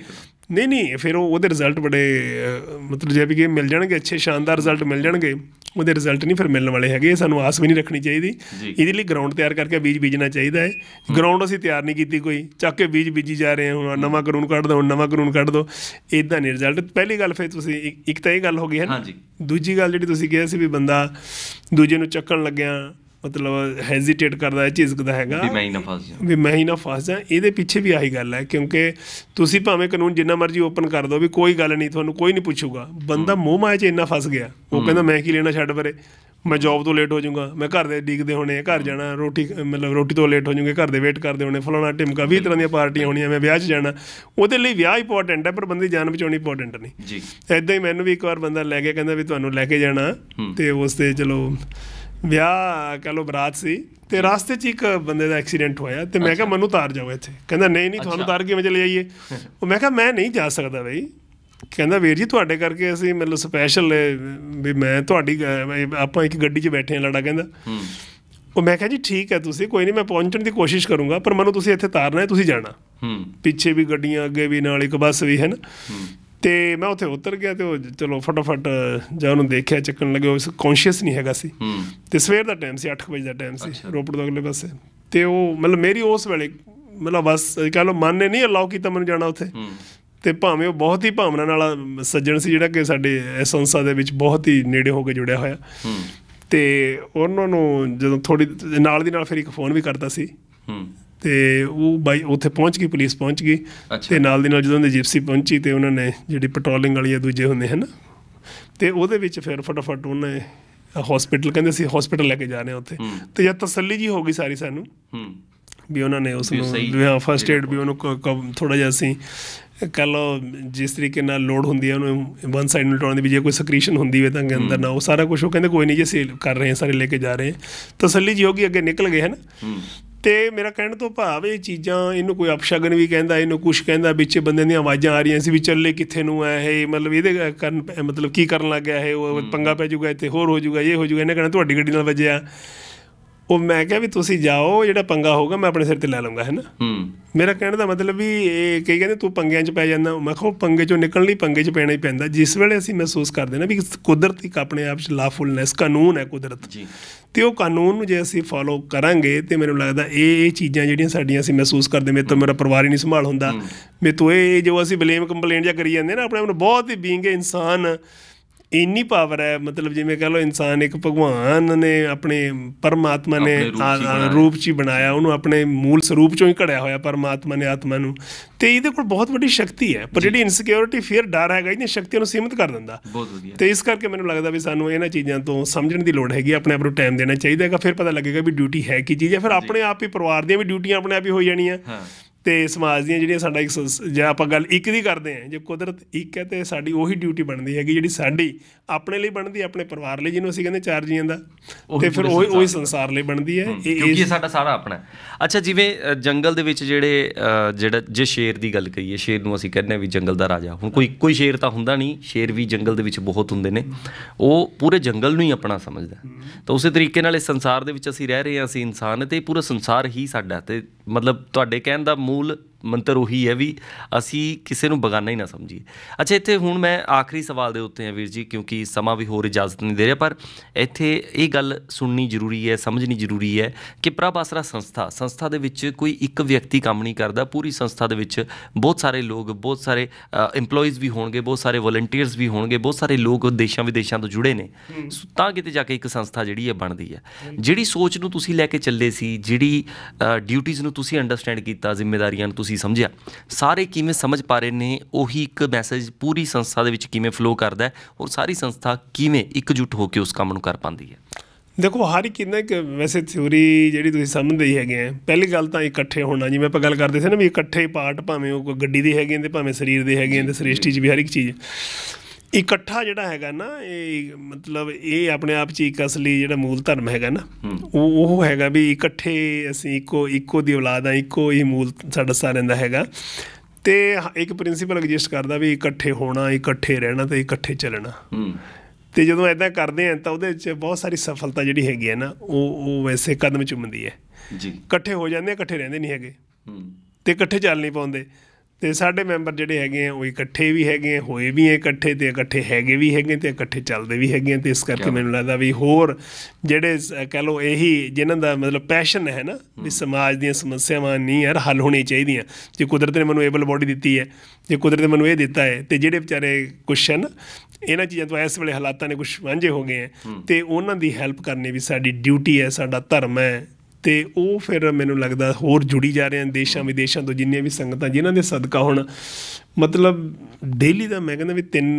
ਨਹੀਂ ਨਹੀਂ ਫਿਰ ਉਹ ਉਹਦੇ ਰਿਜ਼ਲਟ ਬੜੇ ਮਤਲਬ ਜੇ ਵੀ ਕਿ ਮਿਲ ਜਾਣਗੇ ਅੱਛੇ ਸ਼ਾਨਦਾਰ ਰਿਜ਼ਲਟ ਮਿਲ ਜਾਣਗੇ ਉਹਦੇ ਰਿਜ਼ਲਟ ਨਹੀਂ ਫਿਰ ਮਿਲਣ ਵਾਲੇ ਹੈਗੇ ਸਾਨੂੰ ਆਸ ਵੀ ਨਹੀਂ ਰੱਖਣੀ ਚਾਹੀਦੀ ਇਹਦੇ ਲਈ ਗਰਾਊਂਡ ਤਿਆਰ ਕਰਕੇ ਬੀਜ ਬੀਜਣਾ ਚਾਹੀਦਾ ਹੈ ਗਰਾਊਂਡ ਅਸੀਂ ਤਿਆਰ ਨਹੀਂ ਕੀਤੀ ਕੋਈ ਚੱਕ ਕੇ ਬੀਜ ਬੀਜੀ ਜਾ ਰਹੇ ਹੁਣ ਨਵਾਂ ਕਰੂਨ ਕੱਢ ਦੋ ਨਵਾਂ ਕਰੂਨ ਕੱਢ ਦੋ ਇਦਾਂ ਨਹੀਂ ਰਿਜ਼ਲਟ ਪਹਿਲੀ ਗੱਲ ਫਿਰ ਤੁਸੀਂ ਇੱਕ ਤਾਂ ਇਹ ਗੱਲ ਹੋ ਗਈ ਹੈ ਨਾ ਦੂਜੀ ਗੱਲ ਜਿਹੜੀ ਤੁਸੀਂ ਕਿਹਾ ਸੀ ਵੀ ਬੰਦਾ ਦੂਜੇ ਨੂੰ ਚੱਕਣ ਲੱਗਿਆ ਮਤਲਬ ਹੈਜ਼ਿਟੇਟ ਕਰਦਾ ਹੈ ਝਿਜਕਦਾ ਹੈਗਾ ਵੀ ਮੈਂ ਹੀ ਨਾ ਫਸ ਜਾ ਵੀ ਮੈਂ ਹੀ ਨਾ ਫਸ ਜਾ ਇਹਦੇ ਪਿੱਛੇ ਵੀ ਆਹੀ ਗੱਲ ਹੈ ਕਿਉਂਕਿ ਤੁਸੀਂ ਭਾਵੇਂ ਕਾਨੂੰਨ ਜਿੰਨਾ ਮਰਜ਼ੀ ਓਪਨ ਕਰ ਦਿਓ ਵੀ ਕੋਈ ਗੱਲ ਨਹੀਂ ਤੁਹਾਨੂੰ ਕੋਈ ਨਹੀਂ ਪੁੱਛੂਗਾ ਬੰਦਾ ਮੋਹ ਮਾਇਆ 'ਚ ਇੰਨਾ ਫਸ ਗਿਆ ਉਹ ਕਹਿੰਦਾ ਮੈਂ ਕੀ ਲੈਣਾ ਛੱਡ ਪਰੇ ਮੈਂ ਜੌਬ ਤੋਂ ਲੇਟ ਹੋ ਜਾਊਂਗਾ ਮੈਂ ਘਰ ਦੇ ਡੀਕਦੇ ਹੋਣੇ ਘਰ ਜਾਣਾ ਰੋਟੀ ਮਤਲਬ ਰੋਟੀ ਤੋਂ ਲੇਟ ਹੋ ਜਾਊਂਗੇ ਘਰ ਦੇ ਵੇਟ ਕਰਦੇ ਹੋਣੇ ਫਲਾਣਾ ਟਿਮਕਾ 20 ਤਰ੍ਹਾਂ ਦੀਆਂ ਪਾਰਟੀਆਂ ਹੋਣੀਆਂ ਮੈਂ ਵਿਆਹ 'ਚ ਜਾਣਾ ਉਹਦੇ ਲਈ ਵਿਆਹ ਇੰਪੋਰਟੈਂਟ ਹੈ ਪਰ ਬੰਦੇ ਜਾਨ ਬਚਾਉਣੀ ਇੰਪੋਰਟੈਂਟ ਨਹੀਂ ਜੀ ਐਦਾਂ ਹੀ ਮੈਨੂੰ ਵੀ ਇੱਕ ਵਾਰ ਬੰਦਾ ਲੈ ਕੇ ਕਹਿੰਦਾ ਵੀ ਤੁਹਾਨੂੰ ਲੈ ਕੇ ਜਾਣਾ ਤੇ ਉਸ ਤੇ ਚਲੋ ਵਿਆਹ ਕਹ ਲੋ ਬਰਾਤ ਸੀ ਤੇ ਰਾਸਤੇ 'ਚ ਇੱਕ ਬੰਦੇ ਦਾ ਐਕਸੀਡੈਂਟ ਹੋਇਆ ਤੇ ਮੈਂ ਕਿਹਾ ਮੈਨੂੰ ਤਾਰ ਜਾਓ ਇੱਥੇ ਕਹਿੰਦਾ ਨਹੀਂ ਨਹੀਂ ਤੁਹਾਨੂੰ ਤਾਰ ਕੇ ਮੈਂ ਚਲੇ ਜਾਈਏ ਉਹ ਮੈਂ ਕਿਹਾ ਮੈਂ ਨਹੀਂ ਜਾ ਸਕਦਾ ਬਈ ਕਹਿੰਦਾ ਵੀਰ ਜੀ ਤੁਹਾਡੇ ਕਰਕੇ ਅਸੀਂ ਮੈਨੂੰ ਸਪੈਸ਼ਲ ਵੀ ਮੈਂ ਤੁਹਾਡੀ ਆਪਾਂ ਇੱਕ ਗੱਡੀ 'ਚ ਬੈਠੇ ਆ ਲੜਾ ਕਹਿੰਦਾ ਉਹ ਮੈਂ ਕਿਹਾ ਜੀ ਠੀਕ ਹੈ ਤੁਸੀਂ ਕੋਈ ਨਹੀਂ ਮੈਂ ਪਹੁੰਚਣ ਦੀ ਕੋਸ਼ਿਸ਼ ਕਰੂੰਗਾ ਪਰ ਮੈਨੂੰ ਤੁਸੀਂ ਇੱਥੇ ਤਾਰਨਾ ਹੈ ਤੁਸੀਂ ਜਾਣਾ ਪਿੱਛੇ ਵੀ ਗੱਡੀਆਂ ਅੱਗੇ ਵੀ ਨਾਲ ਇੱਕ ਬੱਸ ਵੀ ਹੈ ਨਾ ਤੇ ਮੈਂ ਉੱਥੇ ਉਤਰ ਗਿਆ ਤੇ ਉਹ ਚਲੋ ਫਟਾਫਟ ਜਦ ਉਹਨੂੰ ਦੇਖਿਆ ਚੱਕਣ ਲੱਗੇ ਉਹ ਕੌਨਸ਼ੀਅਸ ਨਹੀਂ ਹੈਗਾ ਸੀ ਤੇ ਸਵੇਰ ਦਾ ਟਾਈਮ ਸੀ 8 ਵਜੇ ਦਾ ਟਾਈਮ ਸੀ ਰੋਪੜ ਤੋਂ ਅਗਲੇ ਪਾਸੇ ਤੇ ਉਹ ਮਤਲਬ ਮੇਰੀ ਉਸ ਵੇਲੇ ਮਤਲਬ ਬਸ ਕਹ ਲੋ ਮਨ ਨੇ ਨਹੀਂ ਅਲਾਉ ਕੀਤਾ ਮੈਨੂੰ ਜਾਣਾ ਉੱਥੇ ਤੇ ਭਾਵੇਂ ਉਹ ਬਹੁਤ ਹੀ ਭਾਵਨਾ ਨਾਲ ਸੱਜਣ ਸੀ ਜਿਹੜਾ ਕਿ ਸਾਡੇ ਇਸ ਸੰਸਾ ਦੇ ਵਿੱਚ ਬਹੁਤ ਹੀ ਨੇੜੇ ਹੋ ਕੇ ਜੁੜਿਆ ਹੋਇਆ ਤੇ ਉਹਨਾਂ ਨੂੰ ਜਦੋਂ ਥੋੜੀ ਨਾਲ ਦੀ ਨਾਲ ਫਿਰ ਇੱਕ ਫੋਨ ਵੀ ਕਰਦਾ ਸੀ ਤੇ ਉਹ ਬਾਈ ਉੱਥੇ ਪਹੁੰਚ ਗਈ ਪੁਲਿਸ ਪਹੁੰਚ ਗਈ ਤੇ ਨਾਲ ਦੇ ਨਾਲ ਜਦੋਂ ਦੇ ਜਿਪਸੀ ਪਹੁੰਚੀ ਤੇ ਉਹਨਾਂ ਨੇ ਜਿਹੜੀ ਪੈਟਰੋਲਿੰਗ ਵਾਲੀਆਂ ਦੂਜੇ ਹੁੰਦੇ ਹਨ ਤੇ ਉਹਦੇ ਵਿੱਚ ਫਿਰ ਫਟਾਫਟ ਉਹਨੇ ਹਸਪੀਟਲ ਕਹਿੰਦੇ ਸੀ ਹਸਪੀਟਲ ਲੈ ਕੇ ਜਾਣੇ ਉੱਥੇ ਤੇ ਜਦ ਤਸੱਲੀ ਜੀ ਹੋ ਗਈ ਸਾਰੀ ਸਾਨੂੰ ਵੀ ਉਹਨਾਂ ਨੇ ਉਸ ਨੂੰ ਫਰਸਟ ਏਡ ਵੀ ਉਹਨੂੰ ਥੋੜਾ ਜਿਹਾ ਸੀ ਕਹ ਲੋ ਜਿਸ ਤਰੀਕੇ ਨਾਲ ਲੋਡ ਹੁੰਦੀ ਹੈ ਉਹਨੂੰ ਵਨ ਸਾਈਡ ਨੂੰ ਟੋਣ ਦੀ ਜੇ ਕੋਈ ਸਕ੍ਰੀਸ਼ਨ ਹੁੰਦੀ ਹੋਵੇ ਤਾਂ ਅੰਦਰ ਨਾ ਉਹ ਸਾਰਾ ਕੁਝ ਉਹ ਕਹਿੰਦੇ ਕੋਈ ਨਹੀਂ ਜੇ ਸੇਲ ਕਰ ਰਹੇ ਹਾਂ ਸਾਰੇ ਲੈ ਕੇ ਜਾ ਰਹੇ ਹਾਂ ਤਸੱਲੀ ਜੀ ਹੋ ਗਈ ਅੱਗੇ ਨਿਕਲ ਗਏ ਹਨ ਤੇ ਮੇਰਾ ਕਹਿਣ ਤੋਂ ਭਾਵ ਇਹ ਚੀਜ਼ਾਂ ਇਹਨੂੰ ਕੋਈ ਅਪਸ਼ਗਨ ਵੀ ਕਹਿੰਦਾ ਇਹਨੂੰ ਕੁਝ ਕਹਿੰਦਾ ਵਿੱਚ ਬੰਦੇ ਦੀਆਂ ਆਵਾਜ਼ਾਂ ਆ ਰਹੀਆਂ ਸੀ ਵੀ ਚੱਲੇ ਕਿੱਥੇ ਨੂੰ ਆ ਇਹ ਮਤਲਬ ਇਹਦੇ ਕਰਨ ਮਤਲਬ ਕੀ ਕਰਨ ਲੱਗ ਗਿਆ ਇਹ ਉਹ ਪੰਗਾ ਪੈ ਜਾਊਗਾ ਇੱਥੇ ਹੋਰ ਹੋ ਜਾਊਗਾ ਇਹ ਹੋ ਜਾਊਗਾ ਇਹਨੇ ਕਹਿੰਦਾ ਤੁਹਾਡੀ ਗੱਡੀ ਨਾਲ ਵੱਜਿਆ ਉਹ ਮੈਂ ਕਿਹਾ ਵੀ ਤੁਸੀਂ ਜਾਓ ਜਿਹੜਾ ਪੰਗਾ ਹੋਊਗਾ ਮੈਂ ਆਪਣੇ ਸਿਰ ਤੇ ਲੈ ਲਵਾਂਗਾ ਹੈਨਾ ਹੂੰ ਮੇਰਾ ਕਹਿਣ ਦਾ ਮਤਲਬ ਵੀ ਇਹ ਕਈ ਕਹਿੰਦੇ ਤੂੰ ਪੰਗਿਆਂ 'ਚ ਪੈ ਜਾਂਦਾ ਮੈਂ ਕਿਹਾ ਪੰਗੇ 'ਚੋਂ ਨਿਕਲਣ ਲਈ ਪੰਗੇ 'ਚ ਪੈਣਾ ਹੀ ਪੈਂਦਾ ਜਿਸ ਵੇਲੇ ਅਸੀਂ ਮਹਿਸੂਸ ਕਰਦੇ ਨਾ ਵੀ ਕੁਦਰਤ ਇੱਕ ਆਪਣੇ ਆਪ 'ਚ ਲਾਫੁਲਨੈਸ ਕਾਨੂੰਨ ਹੈ ਕੁਦਰਤ ਜੀ ਤੇ ਉਹ ਕਾਨੂੰਨ ਨੂੰ ਜੇ ਅਸੀਂ ਫਾਲੋ ਕਰਾਂਗੇ ਤੇ ਮੈਨੂੰ ਲੱਗਦਾ ਇਹ ਇਹ ਚੀਜ਼ਾਂ ਜਿਹੜੀਆਂ ਸਾਡੀਆਂ ਅਸੀਂ ਮਹਿਸੂਸ ਕਰਦੇ ਮੇਰੇ ਤੋਂ ਮੇਰਾ ਪਰਿਵਾਰ ਹੀ ਨਹੀਂ ਸੰਭਾਲ ਹੁੰਦਾ ਮੇ ਤੋਂ ਇਹ ਜੋ ਅਸੀਂ ਬਲੇਮ ਕੰਪਲੇਂਟ ਜਾਂ ਕਰੀ ਜਾਂਦੇ ਨਾ ਆਪਣੇ ਆਪ ਨੂੰ ਬਹੁਤ ਹੀ ਬੀਂਗ ਇਨਸਾਨ ਇੰਨੀ ਪਾਵਰ ਹੈ ਮਤਲਬ ਜਿਵੇਂ ਕਹ ਲਓ ਇਨਸਾਨ ਇੱਕ ਭਗਵਾਨ ਨੇ ਆਪਣੇ ਪਰਮਾਤਮਾ ਨੇ ਰੂਪ ਚ ਬਣਾਇਆ ਉਹਨੂੰ ਆਪਣੇ ਮੂਲ ਸਰੂਪ ਚੋਂ ਹੀ ਘੜਿਆ ਹੋਇਆ ਪਰਮਾਤਮਾ ਨੇ ਆਤਮਾ ਨੂੰ ਤੇ ਇਹਦੇ ਕੋਲ ਬਹੁਤ ਵੱਡੀ ਸ਼ਕਤੀ ਹੈ ਪਰ ਜਿਹੜੀ ਇਨਸਿਕਿਉਰਿਟੀ ਫੀਅਰ ਡਰ ਹੈਗਾ ਇਹਨੇ ਸ਼ਕਤੀਆਂ ਨੂੰ ਸੀਮਿਤ ਕਰ ਦਿੰਦਾ ਤੇ ਇਸ ਕਰਕੇ ਮੈਨੂੰ ਲੱਗਦਾ ਵੀ ਸਾਨੂੰ ਇਹਨਾਂ ਚੀਜ਼ਾਂ ਤੋਂ ਸਮਝਣ ਦੀ ਲੋੜ ਹੈਗੀ ਆਪਣੇ ਆਪ ਨੂੰ ਟਾਈਮ ਦੇਣਾ ਚਾਹੀਦਾ ਹੈਗਾ ਫਿਰ ਪਤਾ ਲੱਗੇਗਾ ਵੀ ਡਿਊਟੀ ਹੈ ਕੀ ਚੀਜ਼ ਹੈ ਫਿਰ ਆਪਣੇ ਆਪ ਹੀ ਪਰਿਵਾਰ ਦੀਆਂ ਵੀ ਡਿਊਟੀਆਂ ਆਪਣੇ ਆਪ ਹੀ ਹੋ ਜਾਣੀਆਂ ਹਾਂ ਤੇ ਸਮਾਜ ਦੀਆਂ ਜਿਹੜੀਆਂ ਸਾਡਾ ਇੱਕ ਜੇ ਆਪਾਂ ਗੱਲ ਇੱਕ ਦੀ ਕਰਦੇ ਆਂ ਜੇ ਕੁਦਰਤ ਇੱਕ ਹੈ ਤੇ ਸਾਡੀ ਉਹੀ ਡਿਊਟੀ ਬਣਦੀ ਹੈਗੀ ਜਿਹੜੀ ਸਾਡੀ ਆਪਣੇ ਲਈ ਬਣਦੀ ਆਪਣੇ ਪਰਿਵਾਰ ਲਈ ਜਿਹਨੂੰ ਅਸੀਂ ਕਹਿੰਦੇ ਚਾਰ ਜੀਆਂ ਦਾ ਤੇ ਫਿਰ ਉਹੀ ਉਹੀ ਸੰਸਾਰ ਲਈ ਬਣਦੀ ਹੈ ਕਿਉਂਕਿ ਇਹ ਸਾਡਾ ਸਾਰਾ ਆਪਣਾ ਅੱਛਾ ਜਿਵੇਂ ਜੰਗਲ ਦੇ ਵਿੱਚ ਜਿਹੜੇ ਜਿਹੜਾ ਜੇ ਸ਼ੇਰ ਦੀ ਗੱਲ ਕਰੀਏ ਸ਼ੇਰ ਨੂੰ ਅਸੀਂ ਕਹਿੰਦੇ ਵੀ ਜੰਗਲ ਦਾ ਰਾਜਾ ਹੁਣ ਕੋਈ ਕੋਈ ਸ਼ੇਰ ਤਾਂ ਹੁੰਦਾ ਨਹੀਂ ਸ਼ੇਰ ਵੀ ਜੰਗਲ ਦੇ ਵਿੱਚ ਬਹੁਤ ਹੁੰਦੇ ਨੇ ਉਹ ਪੂਰੇ ਜੰਗਲ ਨੂੰ ਹੀ ਆਪਣਾ ਸਮਝਦਾ ਤਾਂ ਉਸੇ ਤਰੀਕੇ ਨਾਲ ਇਸ ਸੰਸਾਰ ਦੇ ਵਿੱਚ ਅਸੀਂ ਰਹਿ ਰਹੇ ਹਾਂ ਅਸੀਂ ਇਨਸਾਨ ਤੇ ਪੂਰਾ ਸੰਸਾਰ ਹੀ ਸਾਡਾ ਤੇ ਮਤਲਬ ਤੁਹਾਡੇ ਕਹਿਣ ਦਾ ਮੂਲ ਮੰਤਰ ਉਹੀ ਹੈ ਵੀ ਅਸੀਂ ਕਿਸੇ ਨੂੰ ਬਗਾਨਾ ਹੀ ਨਾ ਸਮਝੀਏ ਅੱਛਾ ਇੱਥੇ ਹੁਣ ਮੈਂ ਆਖਰੀ ਸਵਾਲ ਦੇ ਉੱਤੇ ਆ ਵੀਰ ਜੀ ਕਿਉਂਕਿ ਸਮਾਂ ਵੀ ਹੋਰ ਇਜਾਜ਼ਤ ਨਹੀਂ ਦੇ ਰਿਹਾ ਪਰ ਇੱਥੇ ਇਹ ਗੱਲ ਸੁਣਨੀ ਜ਼ਰੂਰੀ ਹੈ ਸਮਝਣੀ ਜ਼ਰੂਰੀ ਹੈ ਕਿ ਪ੍ਰਭਾਸਰਾ ਸੰਸਥਾ ਸੰਸਥਾ ਦੇ ਵਿੱਚ ਕੋਈ ਇੱਕ ਵਿਅਕਤੀ ਕੰਮ ਨਹੀਂ ਕਰਦਾ ਪੂਰੀ ਸੰਸਥਾ ਦੇ ਵਿੱਚ ਬਹੁਤ ਸਾਰੇ ਲੋਕ ਬਹੁਤ ਸਾਰੇ EMPLOYEES ਵੀ ਹੋਣਗੇ ਬਹੁਤ ਸਾਰੇ ਵੋਲੰਟੀਅਰਸ ਵੀ ਹੋਣਗੇ ਬਹੁਤ ਸਾਰੇ ਲੋਕ ਦੇਸ਼ਾਂ ਵਿਦੇਸ਼ਾਂ ਤੋਂ ਜੁੜੇ ਨੇ ਤਾਂ ਕਿਤੇ ਜਾ ਕੇ ਇੱਕ ਸੰਸਥਾ ਜਿਹੜੀ ਹੈ ਬਣਦੀ ਹੈ ਜਿਹੜੀ ਸੋਚ ਨੂੰ ਤੁਸੀਂ ਲੈ ਕੇ ਚੱਲੇ ਸੀ ਜਿਹੜੀ ਡਿਊਟੀਆਂ ਨੂੰ ਤੁਸੀਂ ਅੰਡਰਸਟੈਂਡ ਕੀਤਾ ਜ਼ਿੰਮੇਵਾਰੀਆਂ ਨੂੰ ਤੁਸੀਂ ਸਮਝਿਆ ਸਾਰੇ ਕਿਵੇਂ ਸਮਝ ਪਾ ਰਹੇ ਨੇ ਉਹੀ ਇੱਕ ਮੈਸੇਜ ਪੂਰੀ ਸੰਸਥਾ ਦੇ ਵਿੱਚ ਕਿਵੇਂ ਫਲੋ ਕਰਦਾ ਹੈ ਔਰ ਸਾਰੀ ਸੰਸਥਾ ਕਿਵੇਂ ਇਕਜੁੱਟ ਹੋ ਕੇ ਉਸ ਕੰਮ ਨੂੰ ਕਰ ਪਾਉਂਦੀ ਹੈ ਦੇਖੋ ਹਰ ਇੱਕ ਇਹਨਾਂ ਇੱਕ ਵੈਸੇ ਥਿਉਰੀ ਜਿਹੜੀ ਤੁਸੀਂ ਸਮਝਦੇ ਹੀ ਹੈਗੇ ਆ ਪਹਿਲੀ ਗੱਲ ਤਾਂ ਇਕੱਠੇ ਹੋਣਾ ਜਿਵੇਂ ਆਪਾਂ ਗੱਲ ਕਰਦੇ ਸੀ ਨਾ ਵੀ ਇਕੱਠੇ ਪਾਰਟ ਭਾਵੇਂ ਉਹ ਗੱਡੀ ਦੇ ਹੈਗੇ ਨੇ ਭਾਵੇਂ ਸਰੀਰ ਦੇ ਹੈਗੇ ਨੇ ਸ੍ਰਿਸ਼ਟੀ 'ਚ ਵੀ ਹਰ ਇੱਕ ਚੀਜ਼ ਇਕੱਠਾ ਜਿਹੜਾ ਹੈਗਾ ਨਾ ਇਹ ਮਤਲਬ ਇਹ ਆਪਣੇ ਆਪ 'ਚ ਇੱਕ ਅਸਲੀ ਜਿਹੜਾ ਮੂਲ ਧਰਮ ਹੈਗਾ ਨਾ ਉਹ ਉਹ ਹੈਗਾ ਵੀ ਇਕੱਠੇ ਅਸੀਂ ਇੱਕੋ ਇੱਕੋ ਦੀ ਔਲਾਦ ਆ ਇੱਕੋ ਹੀ ਮੂਲ ਸਾਡਾ ਸਾਰਿਆਂ ਦਾ ਹੈਗਾ ਤੇ ਇੱਕ ਪ੍ਰਿੰਸੀਪਲ ਐਗਜ਼ਿਸਟ ਕਰਦਾ ਵੀ ਇਕੱਠੇ ਹੋਣਾ ਇਕੱਠੇ ਰਹਿਣਾ ਤੇ ਇਕੱਠੇ ਚੱਲਣਾ ਤੇ ਜਦੋਂ ਐਦਾਂ ਕਰਦੇ ਆ ਤਾਂ ਉਹਦੇ ਵਿੱਚ ਬਹੁਤ ਸਾਰੀ ਸਫਲਤਾ ਜਿਹੜੀ ਹੈਗੀ ਹੈ ਨਾ ਉਹ ਉਹ ਵੈਸੇ ਕਦਮ ਚੁੰਮਦੀ ਹੈ ਜੀ ਇਕੱਠੇ ਹੋ ਜਾਂਦੇ ਇਕੱਠੇ ਰਹਿੰਦੇ ਨਹੀਂ ਹੈਗੇ ਤੇ ਇਕੱਠੇ ਚੱਲ ਨਹੀਂ ਪਾਉਂਦੇ ਤੇ ਸਾਡੇ ਮੈਂਬਰ ਜਿਹੜੇ ਹੈਗੇ ਆ ਉਹ ਇਕੱਠੇ ਵੀ ਹੈਗੇ ਆ ਹੋਏ ਵੀ ਆ ਇਕੱਠੇ ਤੇ ਇਕੱਠੇ ਹੈਗੇ ਵੀ ਹੈਗੇ ਤੇ ਇਕੱਠੇ ਚੱਲਦੇ ਵੀ ਹੈਗੇ ਤੇ ਇਸ ਕਰਕੇ ਮੈਨੂੰ ਲੱਗਦਾ ਵੀ ਹੋਰ ਜਿਹੜੇ ਕਹ ਲੋ ਇਹੀ ਜਿਨ੍ਹਾਂ ਦਾ ਮਤਲਬ ਪੈਸ਼ਨ ਹੈ ਨਾ ਵੀ ਸਮਾਜ ਦੀਆਂ ਸਮੱਸਿਆਵਾਂ ਨਹੀਂ ਯਾਰ ਹੱਲ ਹੋਣੀ ਚਾਹੀਦੀਆਂ ਜੇ ਕੁਦਰਤ ਨੇ ਮੈਨੂੰ ਏਬਲ ਬੋਡੀ ਦਿੱਤੀ ਹੈ ਜੇ ਕੁਦਰਤ ਨੇ ਮੈਨੂੰ ਇਹ ਦਿੱਤਾ ਹੈ ਤੇ ਜਿਹੜੇ ਵਿਚਾਰੇ ਕੁਛ ਹਨ ਇਹਨਾਂ ਚੀਜ਼ਾਂ ਤੋਂ ਇਸ ਵੇਲੇ ਹਾਲਾਤਾਂ ਨੇ ਕੁਝ ਵਾਂਝੇ ਹੋ ਗਏ ਆ ਤੇ ਉਹਨਾਂ ਦੀ ਹੈਲਪ ਕਰਨੀ ਵੀ ਸਾਡੀ ਡਿਊਟੀ ਹੈ ਸਾਡਾ ਧਰਮ ਹੈ ਤੇ ਉਹ ਫਿਰ ਮੈਨੂੰ ਲੱਗਦਾ ਹੋਰ ਜੁੜੀ ਜਾ ਰਹੇ ਹਨ ਦੇਸ਼ਾਂ ਵਿਦੇਸ਼ਾਂ ਤੋਂ ਜਿੰਨੀਆਂ ਵੀ ਸੰਗਤਾਂ ਜਿਨ੍ਹਾਂ ਦੇ ਸਦਕਾ ਹੁਣ ਮਤਲਬ ਡੇਲੀ ਦਾ ਮੈਂ ਕਹਿੰਦਾ ਵੀ 3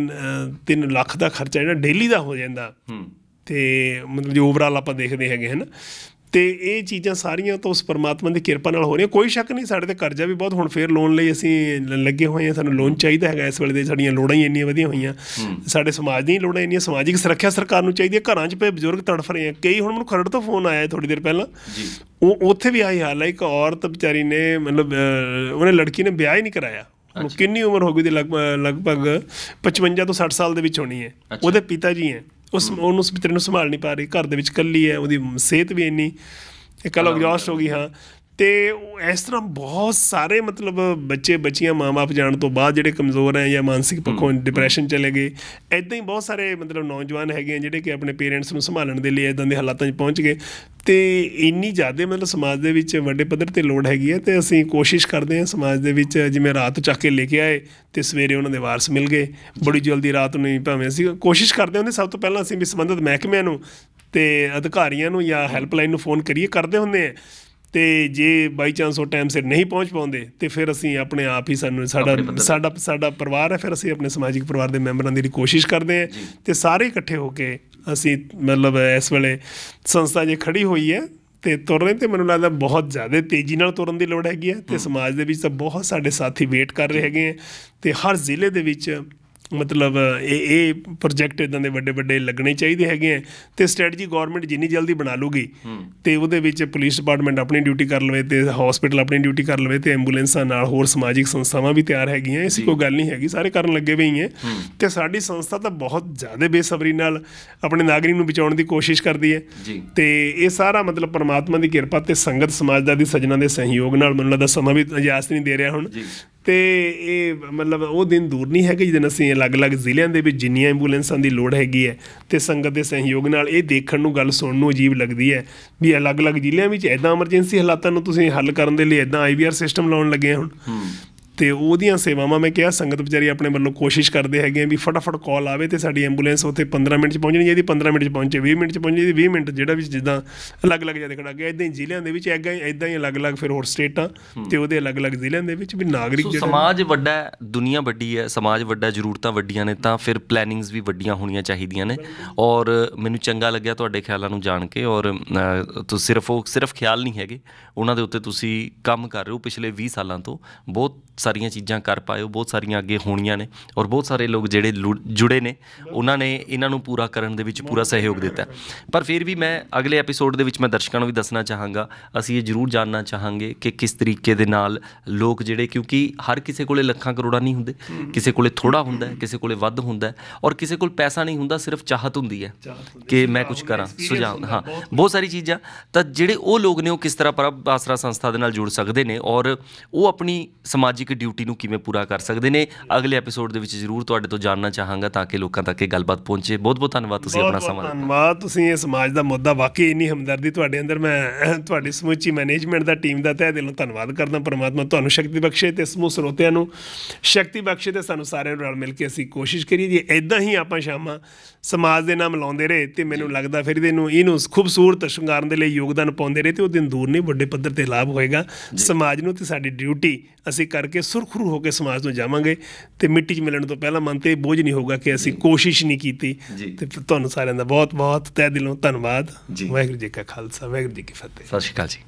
3 ਲੱਖ ਦਾ ਖਰਚਾ ਜਿਹੜਾ ਡੇਲੀ ਦਾ ਹੋ ਜਾਂਦਾ ਹੂੰ ਤੇ ਮਤਲਬ ਜੋ ਓਵਰਆਲ ਆਪਾਂ ਦੇਖਦੇ ਹੈਗੇ ਹਨ ਤੇ ਇਹ ਚੀਜ਼ਾਂ ਸਾਰੀਆਂ ਤਾਂ ਉਸ ਪਰਮਾਤਮਾ ਦੀ ਕਿਰਪਾ ਨਾਲ ਹੋ ਰਹੀਆਂ ਕੋਈ ਸ਼ੱਕ ਨਹੀਂ ਸਾਡੇ ਤੇ ਕਰਜ਼ਾ ਵੀ ਬਹੁਤ ਹੁਣ ਫੇਰ ਲੋਨ ਲਈ ਅਸੀਂ ਲੱਗੇ ਹੋਏ ਹਾਂ ਸਾਨੂੰ ਲੋਨ ਚਾਹੀਦਾ ਹੈਗਾ ਇਸ ਵੇਲੇ ਦੇ ਸਾਡੀਆਂ ਲੋੜਾਂ ਹੀ ਇੰਨੀਆਂ ਵਧੀਆਂ ਹੋਈਆਂ ਸਾਡੇ ਸਮਾਜ ਦੀਆਂ ਲੋੜਾਂ ਇੰਨੀਆਂ ਸਮਾਜਿਕ ਸੁਰੱਖਿਆ ਸਰਕਾਰ ਨੂੰ ਚਾਹੀਦੀ ਹੈ ਘਰਾਂ 'ਚ ਪਏ ਬਜ਼ੁਰਗ ਤੜਫ ਰਹੇ ਆ ਕਈ ਹੁਣ ਮੈਨੂੰ ਖਰੜ ਤੋਂ ਫੋਨ ਆਇਆ ਥੋੜੀ ਦੇਰ ਪਹਿਲਾਂ ਜੀ ਉਹ ਉੱਥੇ ਵੀ ਆਈ ਹਾਲ ਇੱਕ ਔਰਤ ਵਿਚਾਰੀ ਨੇ ਮਤਲਬ ਉਹਨੇ ਲੜਕੀ ਨੇ ਵਿਆਹ ਹੀ ਨਹੀਂ ਕਰਾਇਆ ਉਹ ਕਿੰਨੀ ਉਮਰ ਹੋ ਗਈ ਦੀ ਲਗਭਗ 55 ਤੋਂ 60 ਸਾਲ ਦੇ ਵਿੱਚ ਹੋਣੀ ਹੈ ਉਹਦੇ ਪਿਤਾ ਜੀ ਹੈ ਉਸ ਉਹਨੂੰ ਉਸ ਬਿਤਰੇ ਨੂੰ ਸੰਭਾਲ ਨਹੀਂ ਪਾ ਰਹੀ ਘਰ ਦੇ ਵਿੱਚ ਕੱਲੀ ਹੈ ਉਹਦੀ ਸਿਹਤ ਵੀ ਇੰਨੀ ਇਕੱਲਾ ਐਗਜ਼ੌਸਟ ਹੋ ਗਈ ਹਾਂ ਤੇ ਇਸ ਤਰ੍ਹਾਂ ਬਹੁਤ ਸਾਰੇ ਮਤਲਬ ਬੱਚੇ ਬੱਚੀਆਂ ਮਾਪੇ ਜਾਣ ਤੋਂ ਬਾਅਦ ਜਿਹੜੇ ਕਮਜ਼ੋਰ ਹੈ ਜਾਂ ਮਾਨਸਿਕ ਪੱਖੋਂ ਡਿਪਰੈਸ਼ਨ ਚਲੇ ਗਏ ਐਦਾਂ ਹੀ ਬਹੁਤ ਸਾਰੇ ਮਤਲਬ ਨੌਜਵਾਨ ਹੈਗੇ ਜਿਹੜੇ ਕਿ ਆਪਣੇ ਪੇਰੈਂਟਸ ਨੂੰ ਸੰਭਾਲਣ ਦੇ ਲਈ ਐਦਾਂ ਦੇ ਹਾਲਾਤਾਂ 'ਚ ਪਹੁੰਚ ਗਏ ਤੇ ਇੰਨੀ ਜ਼ਿਆਦਾ ਮਤਲਬ ਸਮਾਜ ਦੇ ਵਿੱਚ ਵੱਡੇ ਪੱਧਰ ਤੇ ਲੋੜ ਹੈਗੀ ਹੈ ਤੇ ਅਸੀਂ ਕੋਸ਼ਿਸ਼ ਕਰਦੇ ਹਾਂ ਸਮਾਜ ਦੇ ਵਿੱਚ ਜਿਵੇਂ ਰਾਤ ਚੱਕ ਕੇ ਲੈ ਕੇ ਆਏ ਤੇ ਸਵੇਰੇ ਉਹਨਾਂ ਦੇ ਵਾਰਸ ਮਿਲ ਗਏ ਬੜੀ ਜਲਦੀ ਰਾਤ ਨੂੰ ਹੀ ਭਾਵੇਂ ਅਸੀਂ ਕੋਸ਼ਿਸ਼ ਕਰਦੇ ਹੁੰਦੇ ਸਭ ਤੋਂ ਪਹਿਲਾਂ ਅਸੀਂ ਵੀ ਸੰਬੰਧਿਤ ਮਹਿਕਮਿਆਂ ਨੂੰ ਤੇ ਅਧਿਕਾਰੀਆਂ ਨੂੰ ਜਾਂ ਹੈਲਪਲਾਈਨ ਨੂੰ ਫੋਨ ਕਰੀਏ ਕਰਦੇ ਹੁੰਦੇ ਆ ਤੇ ਜੇ ਬਾਈ ਚਾਂਸ ਉਹ ਟਾਈਮ ਸਿਰ ਨਹੀਂ ਪਹੁੰਚ ਪਾਉਂਦੇ ਤੇ ਫਿਰ ਅਸੀਂ ਆਪਣੇ ਆਪ ਹੀ ਸਾਨੂੰ ਸਾਡਾ ਸਾਡਾ ਸਾਡਾ ਪਰਿਵਾਰ ਹੈ ਫਿਰ ਅਸੀਂ ਆਪਣੇ ਸਮਾਜਿਕ ਪਰਿਵਾਰ ਦੇ ਮੈਂਬਰਾਂ ਦੀ ਕੋਸ਼ਿਸ਼ ਕਰਦੇ ਹਾਂ ਤੇ ਸਾਰੇ ਇਕੱਠੇ ਹੋ ਕੇ ਅਸੀਂ ਮਤਲਬ ਇਸ ਵੇਲੇ ਸੰਸਥਾ ਜੇ ਖੜੀ ਹੋਈ ਹੈ ਤੇ ਤੁਰ ਰਹੇ ਤੇ ਮੈਨੂੰ ਲੱਗਦਾ ਬਹੁਤ ਜ਼ਿਆਦਾ ਤੇਜ਼ੀ ਨਾਲ ਤੁਰਨ ਦੀ ਲੋੜ ਹੈਗੀ ਹੈ ਤੇ ਸਮਾਜ ਦੇ ਵਿੱਚ ਤਾਂ ਬਹੁਤ ਸਾਡੇ ਸਾਥੀ ਵੇਟ ਕਰ ਰਹੇ ਹੈਗੇ ਤੇ ਹਰ ਜ਼ਿਲ੍ਹੇ ਦੇ ਵਿੱਚ ਮਤਲਬ ਇਹ ਇਹ ਪ੍ਰੋਜੈਕਟ ਇਦਾਂ ਦੇ ਵੱਡੇ ਵੱਡੇ ਲੱਗਣੇ ਚਾਹੀਦੇ ਹੈਗੇ ਆ ਤੇ ਸਟ੍ਰੈਟਜੀ ਗਵਰਨਮੈਂਟ ਜਿੰਨੀ ਜਲਦੀ ਬਣਾ ਲੂਗੀ ਤੇ ਉਹਦੇ ਵਿੱਚ ਪੁਲਿਸ ਡਿਪਾਰਟਮੈਂਟ ਆਪਣੀ ਡਿਊਟੀ ਕਰ ਲਵੇ ਤੇ ਹਸਪੀਟਲ ਆਪਣੀ ਡਿਊਟੀ ਕਰ ਲਵੇ ਤੇ ਐਂਬੂਲੈਂਸਾਂ ਨਾਲ ਹੋਰ ਸਮਾਜਿਕ ਸੰਸਥਾਵਾਂ ਵੀ ਤਿਆਰ ਹੈਗੀਆਂ ਇਸ ਕੋਈ ਗੱਲ ਨਹੀਂ ਹੈਗੀ ਸਾਰੇ ਕਰਨ ਲੱਗੇ ਹੋਏ ਹੈ ਤੇ ਸਾਡੀ ਸੰਸਥਾ ਤਾਂ ਬਹੁਤ ਜ਼ਿਆਦਾ ਬੇਸਬਰੀ ਨਾਲ ਆਪਣੇ ਨਾਗਰਿਕ ਨੂੰ ਬਚਾਉਣ ਦੀ ਕੋਸ਼ਿਸ਼ ਕਰਦੀ ਹੈ ਤੇ ਇਹ ਸਾਰਾ ਮਤਲਬ ਪਰਮਾਤਮਾ ਦੀ ਕਿਰਪਾ ਤੇ ਸੰਗਤ ਸਮਾਜ ਦਾ ਦੀ ਸਜਣਾ ਦੇ ਸਹਿਯੋਗ ਨਾਲ ਮੈਨੂੰ ਦਾ ਸਮਾਂ ਵੀ ਅਜਾਸ ਨਹੀਂ ਦੇ ਰਿਹਾ ਹੁਣ ਤੇ ਇਹ ਮਤਲਬ ਉਹ ਦਿਨ ਦੂਰ ਨਹੀਂ ਹੈਗਾ ਜਦੋਂ ਅਸੀਂ ਅਲੱਗ-ਅਲੱਗ ਜ਼ਿਲ੍ਹਿਆਂ ਦੇ ਵਿੱਚ ਜਿੰਨੀਆਂ ਐਂਬੂਲੈਂਸਾਂ ਦੀ ਲੋੜ ਹੈਗੀ ਹੈ ਤੇ ਸੰਗਤ ਦੇ ਸਹਿਯੋਗ ਨਾਲ ਇਹ ਦੇਖਣ ਨੂੰ ਗੱਲ ਸੁਣਨ ਨੂੰ ਅਜੀਬ ਲੱਗਦੀ ਹੈ ਵੀ ਅਲੱਗ-ਅਲੱਗ ਜ਼ਿਲ੍ਹਿਆਂ ਵਿੱਚ ਐਦਾਂ ਐਮਰਜੈਂਸੀ ਹਾਲਾਤਾਂ ਨੂੰ ਤੁਸੀਂ ਹੱਲ ਕਰਨ ਦੇ ਲਈ ਐਦਾਂ ਆਈਵੀਆਰ ਸਿਸਟਮ ਲਾਉਣ ਲੱਗੇ ਹੁਣ ਤੇ ਉਹਦੀਆਂ ਸੇਵਾਵਾਂ ਮੈਂ ਕਿਹਾ ਸੰਗਤ ਵਿਚਾਰੀ ਆਪਣੇ ਵੱਲੋਂ ਕੋਸ਼ਿਸ਼ ਕਰਦੇ ਹੈਗੇ ਵੀ ਫਟਾਫਟ ਕਾਲ ਆਵੇ ਤੇ ਸਾਡੀ ਐਂਬੂਲੈਂਸ ਉੱਥੇ 15 ਮਿੰਟ 'ਚ ਪਹੁੰਚਣੀ ਚਾਹੀਦੀ 15 ਮਿੰਟ 'ਚ ਪਹੁੰਚੇ 20 ਮਿੰਟ 'ਚ ਪਹੁੰਚੇ 20 ਮਿੰਟ ਜਿਹੜਾ ਵੀ ਜਿੱਦਾਂ ਅਲੱਗ-ਅਲੱਗ ਜਿਹਾ ਦੇਖਣਾ ਗਿਆ ਇਦਾਂ ਹੀ ਜ਼ਿਲ੍ਹਿਆਂ ਦੇ ਵਿੱਚ ਐਗਾ ਇਦਾਂ ਹੀ ਅਲੱਗ-ਅਲੱਗ ਫਿਰ ਹੋਰ ਸਟੇਟਾਂ ਤੇ ਉਹਦੇ ਅਲੱਗ-ਅਲੱਗ ਜ਼ਿਲ੍ਹਿਆਂ ਦੇ ਵਿੱਚ ਵੀ ਨਾਗਰਿਕ ਜਿਹੜੇ ਸਮਾਜ ਵੱਡਾ ਹੈ ਦੁਨੀਆ ਵੱਡੀ ਹੈ ਸਮਾਜ ਵੱਡਾ ਜ਼ਰੂਰਤਾਂ ਵੱਡੀਆਂ ਨੇ ਤਾਂ ਫਿਰ ਪਲੈਨਿੰਗਸ ਵੀ ਵੱਡੀਆਂ ਹੋਣੀਆਂ ਚਾਹੀਦੀਆਂ ਨੇ ਔਰ ਮੈਨੂੰ ਚੰਗਾ ਲੱਗਿਆ ਤੁਹਾਡੇ ਖਿਆਲਾਂ ਨੂੰ ਜਾਣ ਕੇ ਔਰ ਤੁਸੀਂ ਸਿਰਫ ਉਹ ਸਿਰਫ ਖਿਆਲ ਨਹੀਂ ਹੈਗੇ ਉਹਨਾਂ ਦੇ ਉੱਤੇ ਤੁਸੀਂ ਕੰਮ ਕਰ ਰਹੇ ਹੋ ਪਿਛਲੇ 20 ਸਾਲਾਂ ਤੋਂ ਬਹੁਤ ਸਾਰੀਆਂ ਚੀਜ਼ਾਂ ਕਰ ਪਾਏ ਹੋ ਬਹੁਤ ਸਾਰੀਆਂ ਅੱਗੇ ਹੋਣੀਆਂ ਨੇ ਔਰ ਬਹੁਤ ਸਾਰੇ ਲੋਕ ਜਿਹੜੇ ਜੁੜੇ ਨੇ ਉਹਨਾਂ ਨੇ ਇਹਨਾਂ ਨੂੰ ਪੂਰਾ ਕਰਨ ਦੇ ਵਿੱਚ ਪੂਰਾ ਸਹਿਯੋਗ ਦਿੱਤਾ ਪਰ ਫਿਰ ਵੀ ਮੈਂ ਅਗਲੇ ਐਪੀਸੋਡ ਦੇ ਵਿੱਚ ਮੈਂ ਦਰਸ਼ਕਾਂ ਨੂੰ ਵੀ ਦੱਸਣਾ ਚਾਹਾਂਗਾ ਅਸੀਂ ਇਹ ਜ਼ਰੂਰ ਜਾਨਣਾ ਚਾਹਾਂਗੇ ਕਿ ਕਿਸ ਤਰੀਕੇ ਦੇ ਨਾਲ ਲੋਕ ਜਿਹੜੇ ਕਿਉਂਕਿ ਹਰ ਕਿਸੇ ਕੋਲੇ ਲੱਖਾਂ ਕਰੋੜਾਂ ਨਹੀਂ ਹੁੰਦੇ ਕਿਸੇ ਕੋਲੇ ਥੋੜਾ ਹੁੰਦਾ ਹੈ ਕਿਸੇ ਕੋਲੇ ਵੱਧ ਹੁੰਦਾ ਹੈ ਔਰ ਕਿਸੇ ਕੋਲ ਪੈਸਾ ਨਹੀਂ ਹੁੰਦਾ ਸਿਰਫ ਚਾਹਤ ਹੁੰਦੀ ਹੈ ਕਿ ਮੈਂ ਕੁਝ ਕਰਾਂ ਸੁਝਾਅ ਹਾਂ ਬਹੁਤ ਸਾਰੀ ਚੀਜ਼ਾਂ ਤਾਂ ਜਿਹੜੇ ਉਹ ਲੋਕ ਨੇ ਉਹ ਕਿਸ ਤਰ੍ਹਾਂ ਪਰ ਆਸਰਾ ਸੰਸਥਾ ਦੇ ਨਾਲ ਜੁੜ ਸਕਦੇ ਨੇ ਔਰ ਉਹ ਆਪਣੀ ਸਮਾਜਿਕ ਡਿਊਟੀ ਨੂੰ ਕਿਵੇਂ ਪੂਰਾ ਕਰ ਸਕਦੇ ਨੇ ਅਗਲੇ ਐਪੀਸੋਡ ਦੇ ਵਿੱਚ ਜ਼ਰੂਰ ਤੁਹਾਡੇ ਤੋਂ ਜਾਣਨਾ ਚਾਹਾਂਗਾ ਤਾਂ ਕਿ ਲੋਕਾਂ ਤੱਕ ਇਹ ਗੱਲਬਾਤ ਪਹੁੰਚੇ ਬਹੁਤ ਬਹੁਤ ਧੰਨਵਾਦ ਤੁਸੀਂ ਆਪਣਾ ਸਮਾਂ ਦਿੱਤਾ ਧੰਨਵਾਦ ਤੁਸੀਂ ਇਹ ਸਮਾਜ ਦਾ ਮੁੱਦਾ ਵਾਕਈ ਇੰਨੀ ਹਮਦਰਦੀ ਤੁਹਾਡੇ ਅੰਦਰ ਮੈਂ ਤੁਹਾਡੀ ਸਮੁੱਚੀ ਮੈਨੇਜਮੈਂਟ ਦਾ ਟੀਮ ਦਾ ਤਹਿ ਦਿਲੋਂ ਧੰਨਵਾਦ ਕਰਦਾ ਪਰਮਾਤਮਾ ਤੁਹਾਨੂੰ ਸ਼ਕਤੀ ਬਖਸ਼ੇ ਤੇ ਸਮੂਹ ਸਰੋਤਿਆਂ ਨੂੰ ਸ਼ਕਤੀ ਬਖਸ਼ੇ ਤੇ ਸਾਨੂੰ ਸਾਰਿਆਂ ਨੂੰ ਰਲ ਮਿਲ ਕੇ ਅਸੀਂ ਕੋਸ਼ਿਸ਼ ਕਰੀਏ ਜੀ ਐਦਾਂ ਹੀ ਆਪਾਂ ਸ਼ਾਮਾਂ ਸਮਾਜ ਦੇ ਨਾਮ ਲਾਉਂਦੇ ਰਹੇ ਤੇ ਮੈਨੂੰ ਲੱਗਦਾ ਫਿਰ ਇਹਨੂੰ ਇਹਨੂੰ ਖੂਬਸੂਰਤ ਸ਼ਿੰਗਾਰਨ ਦੇ ਲਈ ਯੋਗਦਾਨ ਪਾਉਂਦੇ ਰਹੇ ਤੇ ਉਹ ਦਿਨ ਦੂਰ ਨਹੀਂ ਵੱਡੇ ਪੱਧਰ ਤੇ ਲਾਭ ਹੋਏਗਾ ਸਮਾਜ ਨੂੰ ਤੇ ਸਾਡੀ ਡਿਊਟੀ ਅਸੀਂ ਕਰਕੇ ਕੇ ਸੁਰਖਰੂ ਹੋ ਕੇ ਸਮਾਜ ਤੋਂ ਜਾਵਾਂਗੇ ਤੇ ਮਿੱਟੀ 'ਚ ਮਿਲਣ ਤੋਂ ਪਹਿਲਾਂ ਮਨ ਤੇ ਬੋਝ ਨਹੀਂ ਹੋਊਗਾ ਕਿ ਅਸੀਂ ਕੋਸ਼ਿਸ਼ ਨਹੀਂ ਕੀਤੀ ਤੇ ਤੁਹਾਨੂੰ ਸਾਰਿਆਂ ਦਾ ਬਹੁਤ ਬਹੁਤ ਤਹਿ ਦਿਲੋਂ ਧੰਨਵਾਦ ਵਾਹਿਗੁਰੂ ਜੀ ਕਾ ਖਾਲਸਾ ਵਾਹਿਗੁਰੂ ਜੀ ਕੀ ਫਤਿਹ ਸਤਿ ਸ਼੍ਰੀ ਅਕਾਲ ਜੀ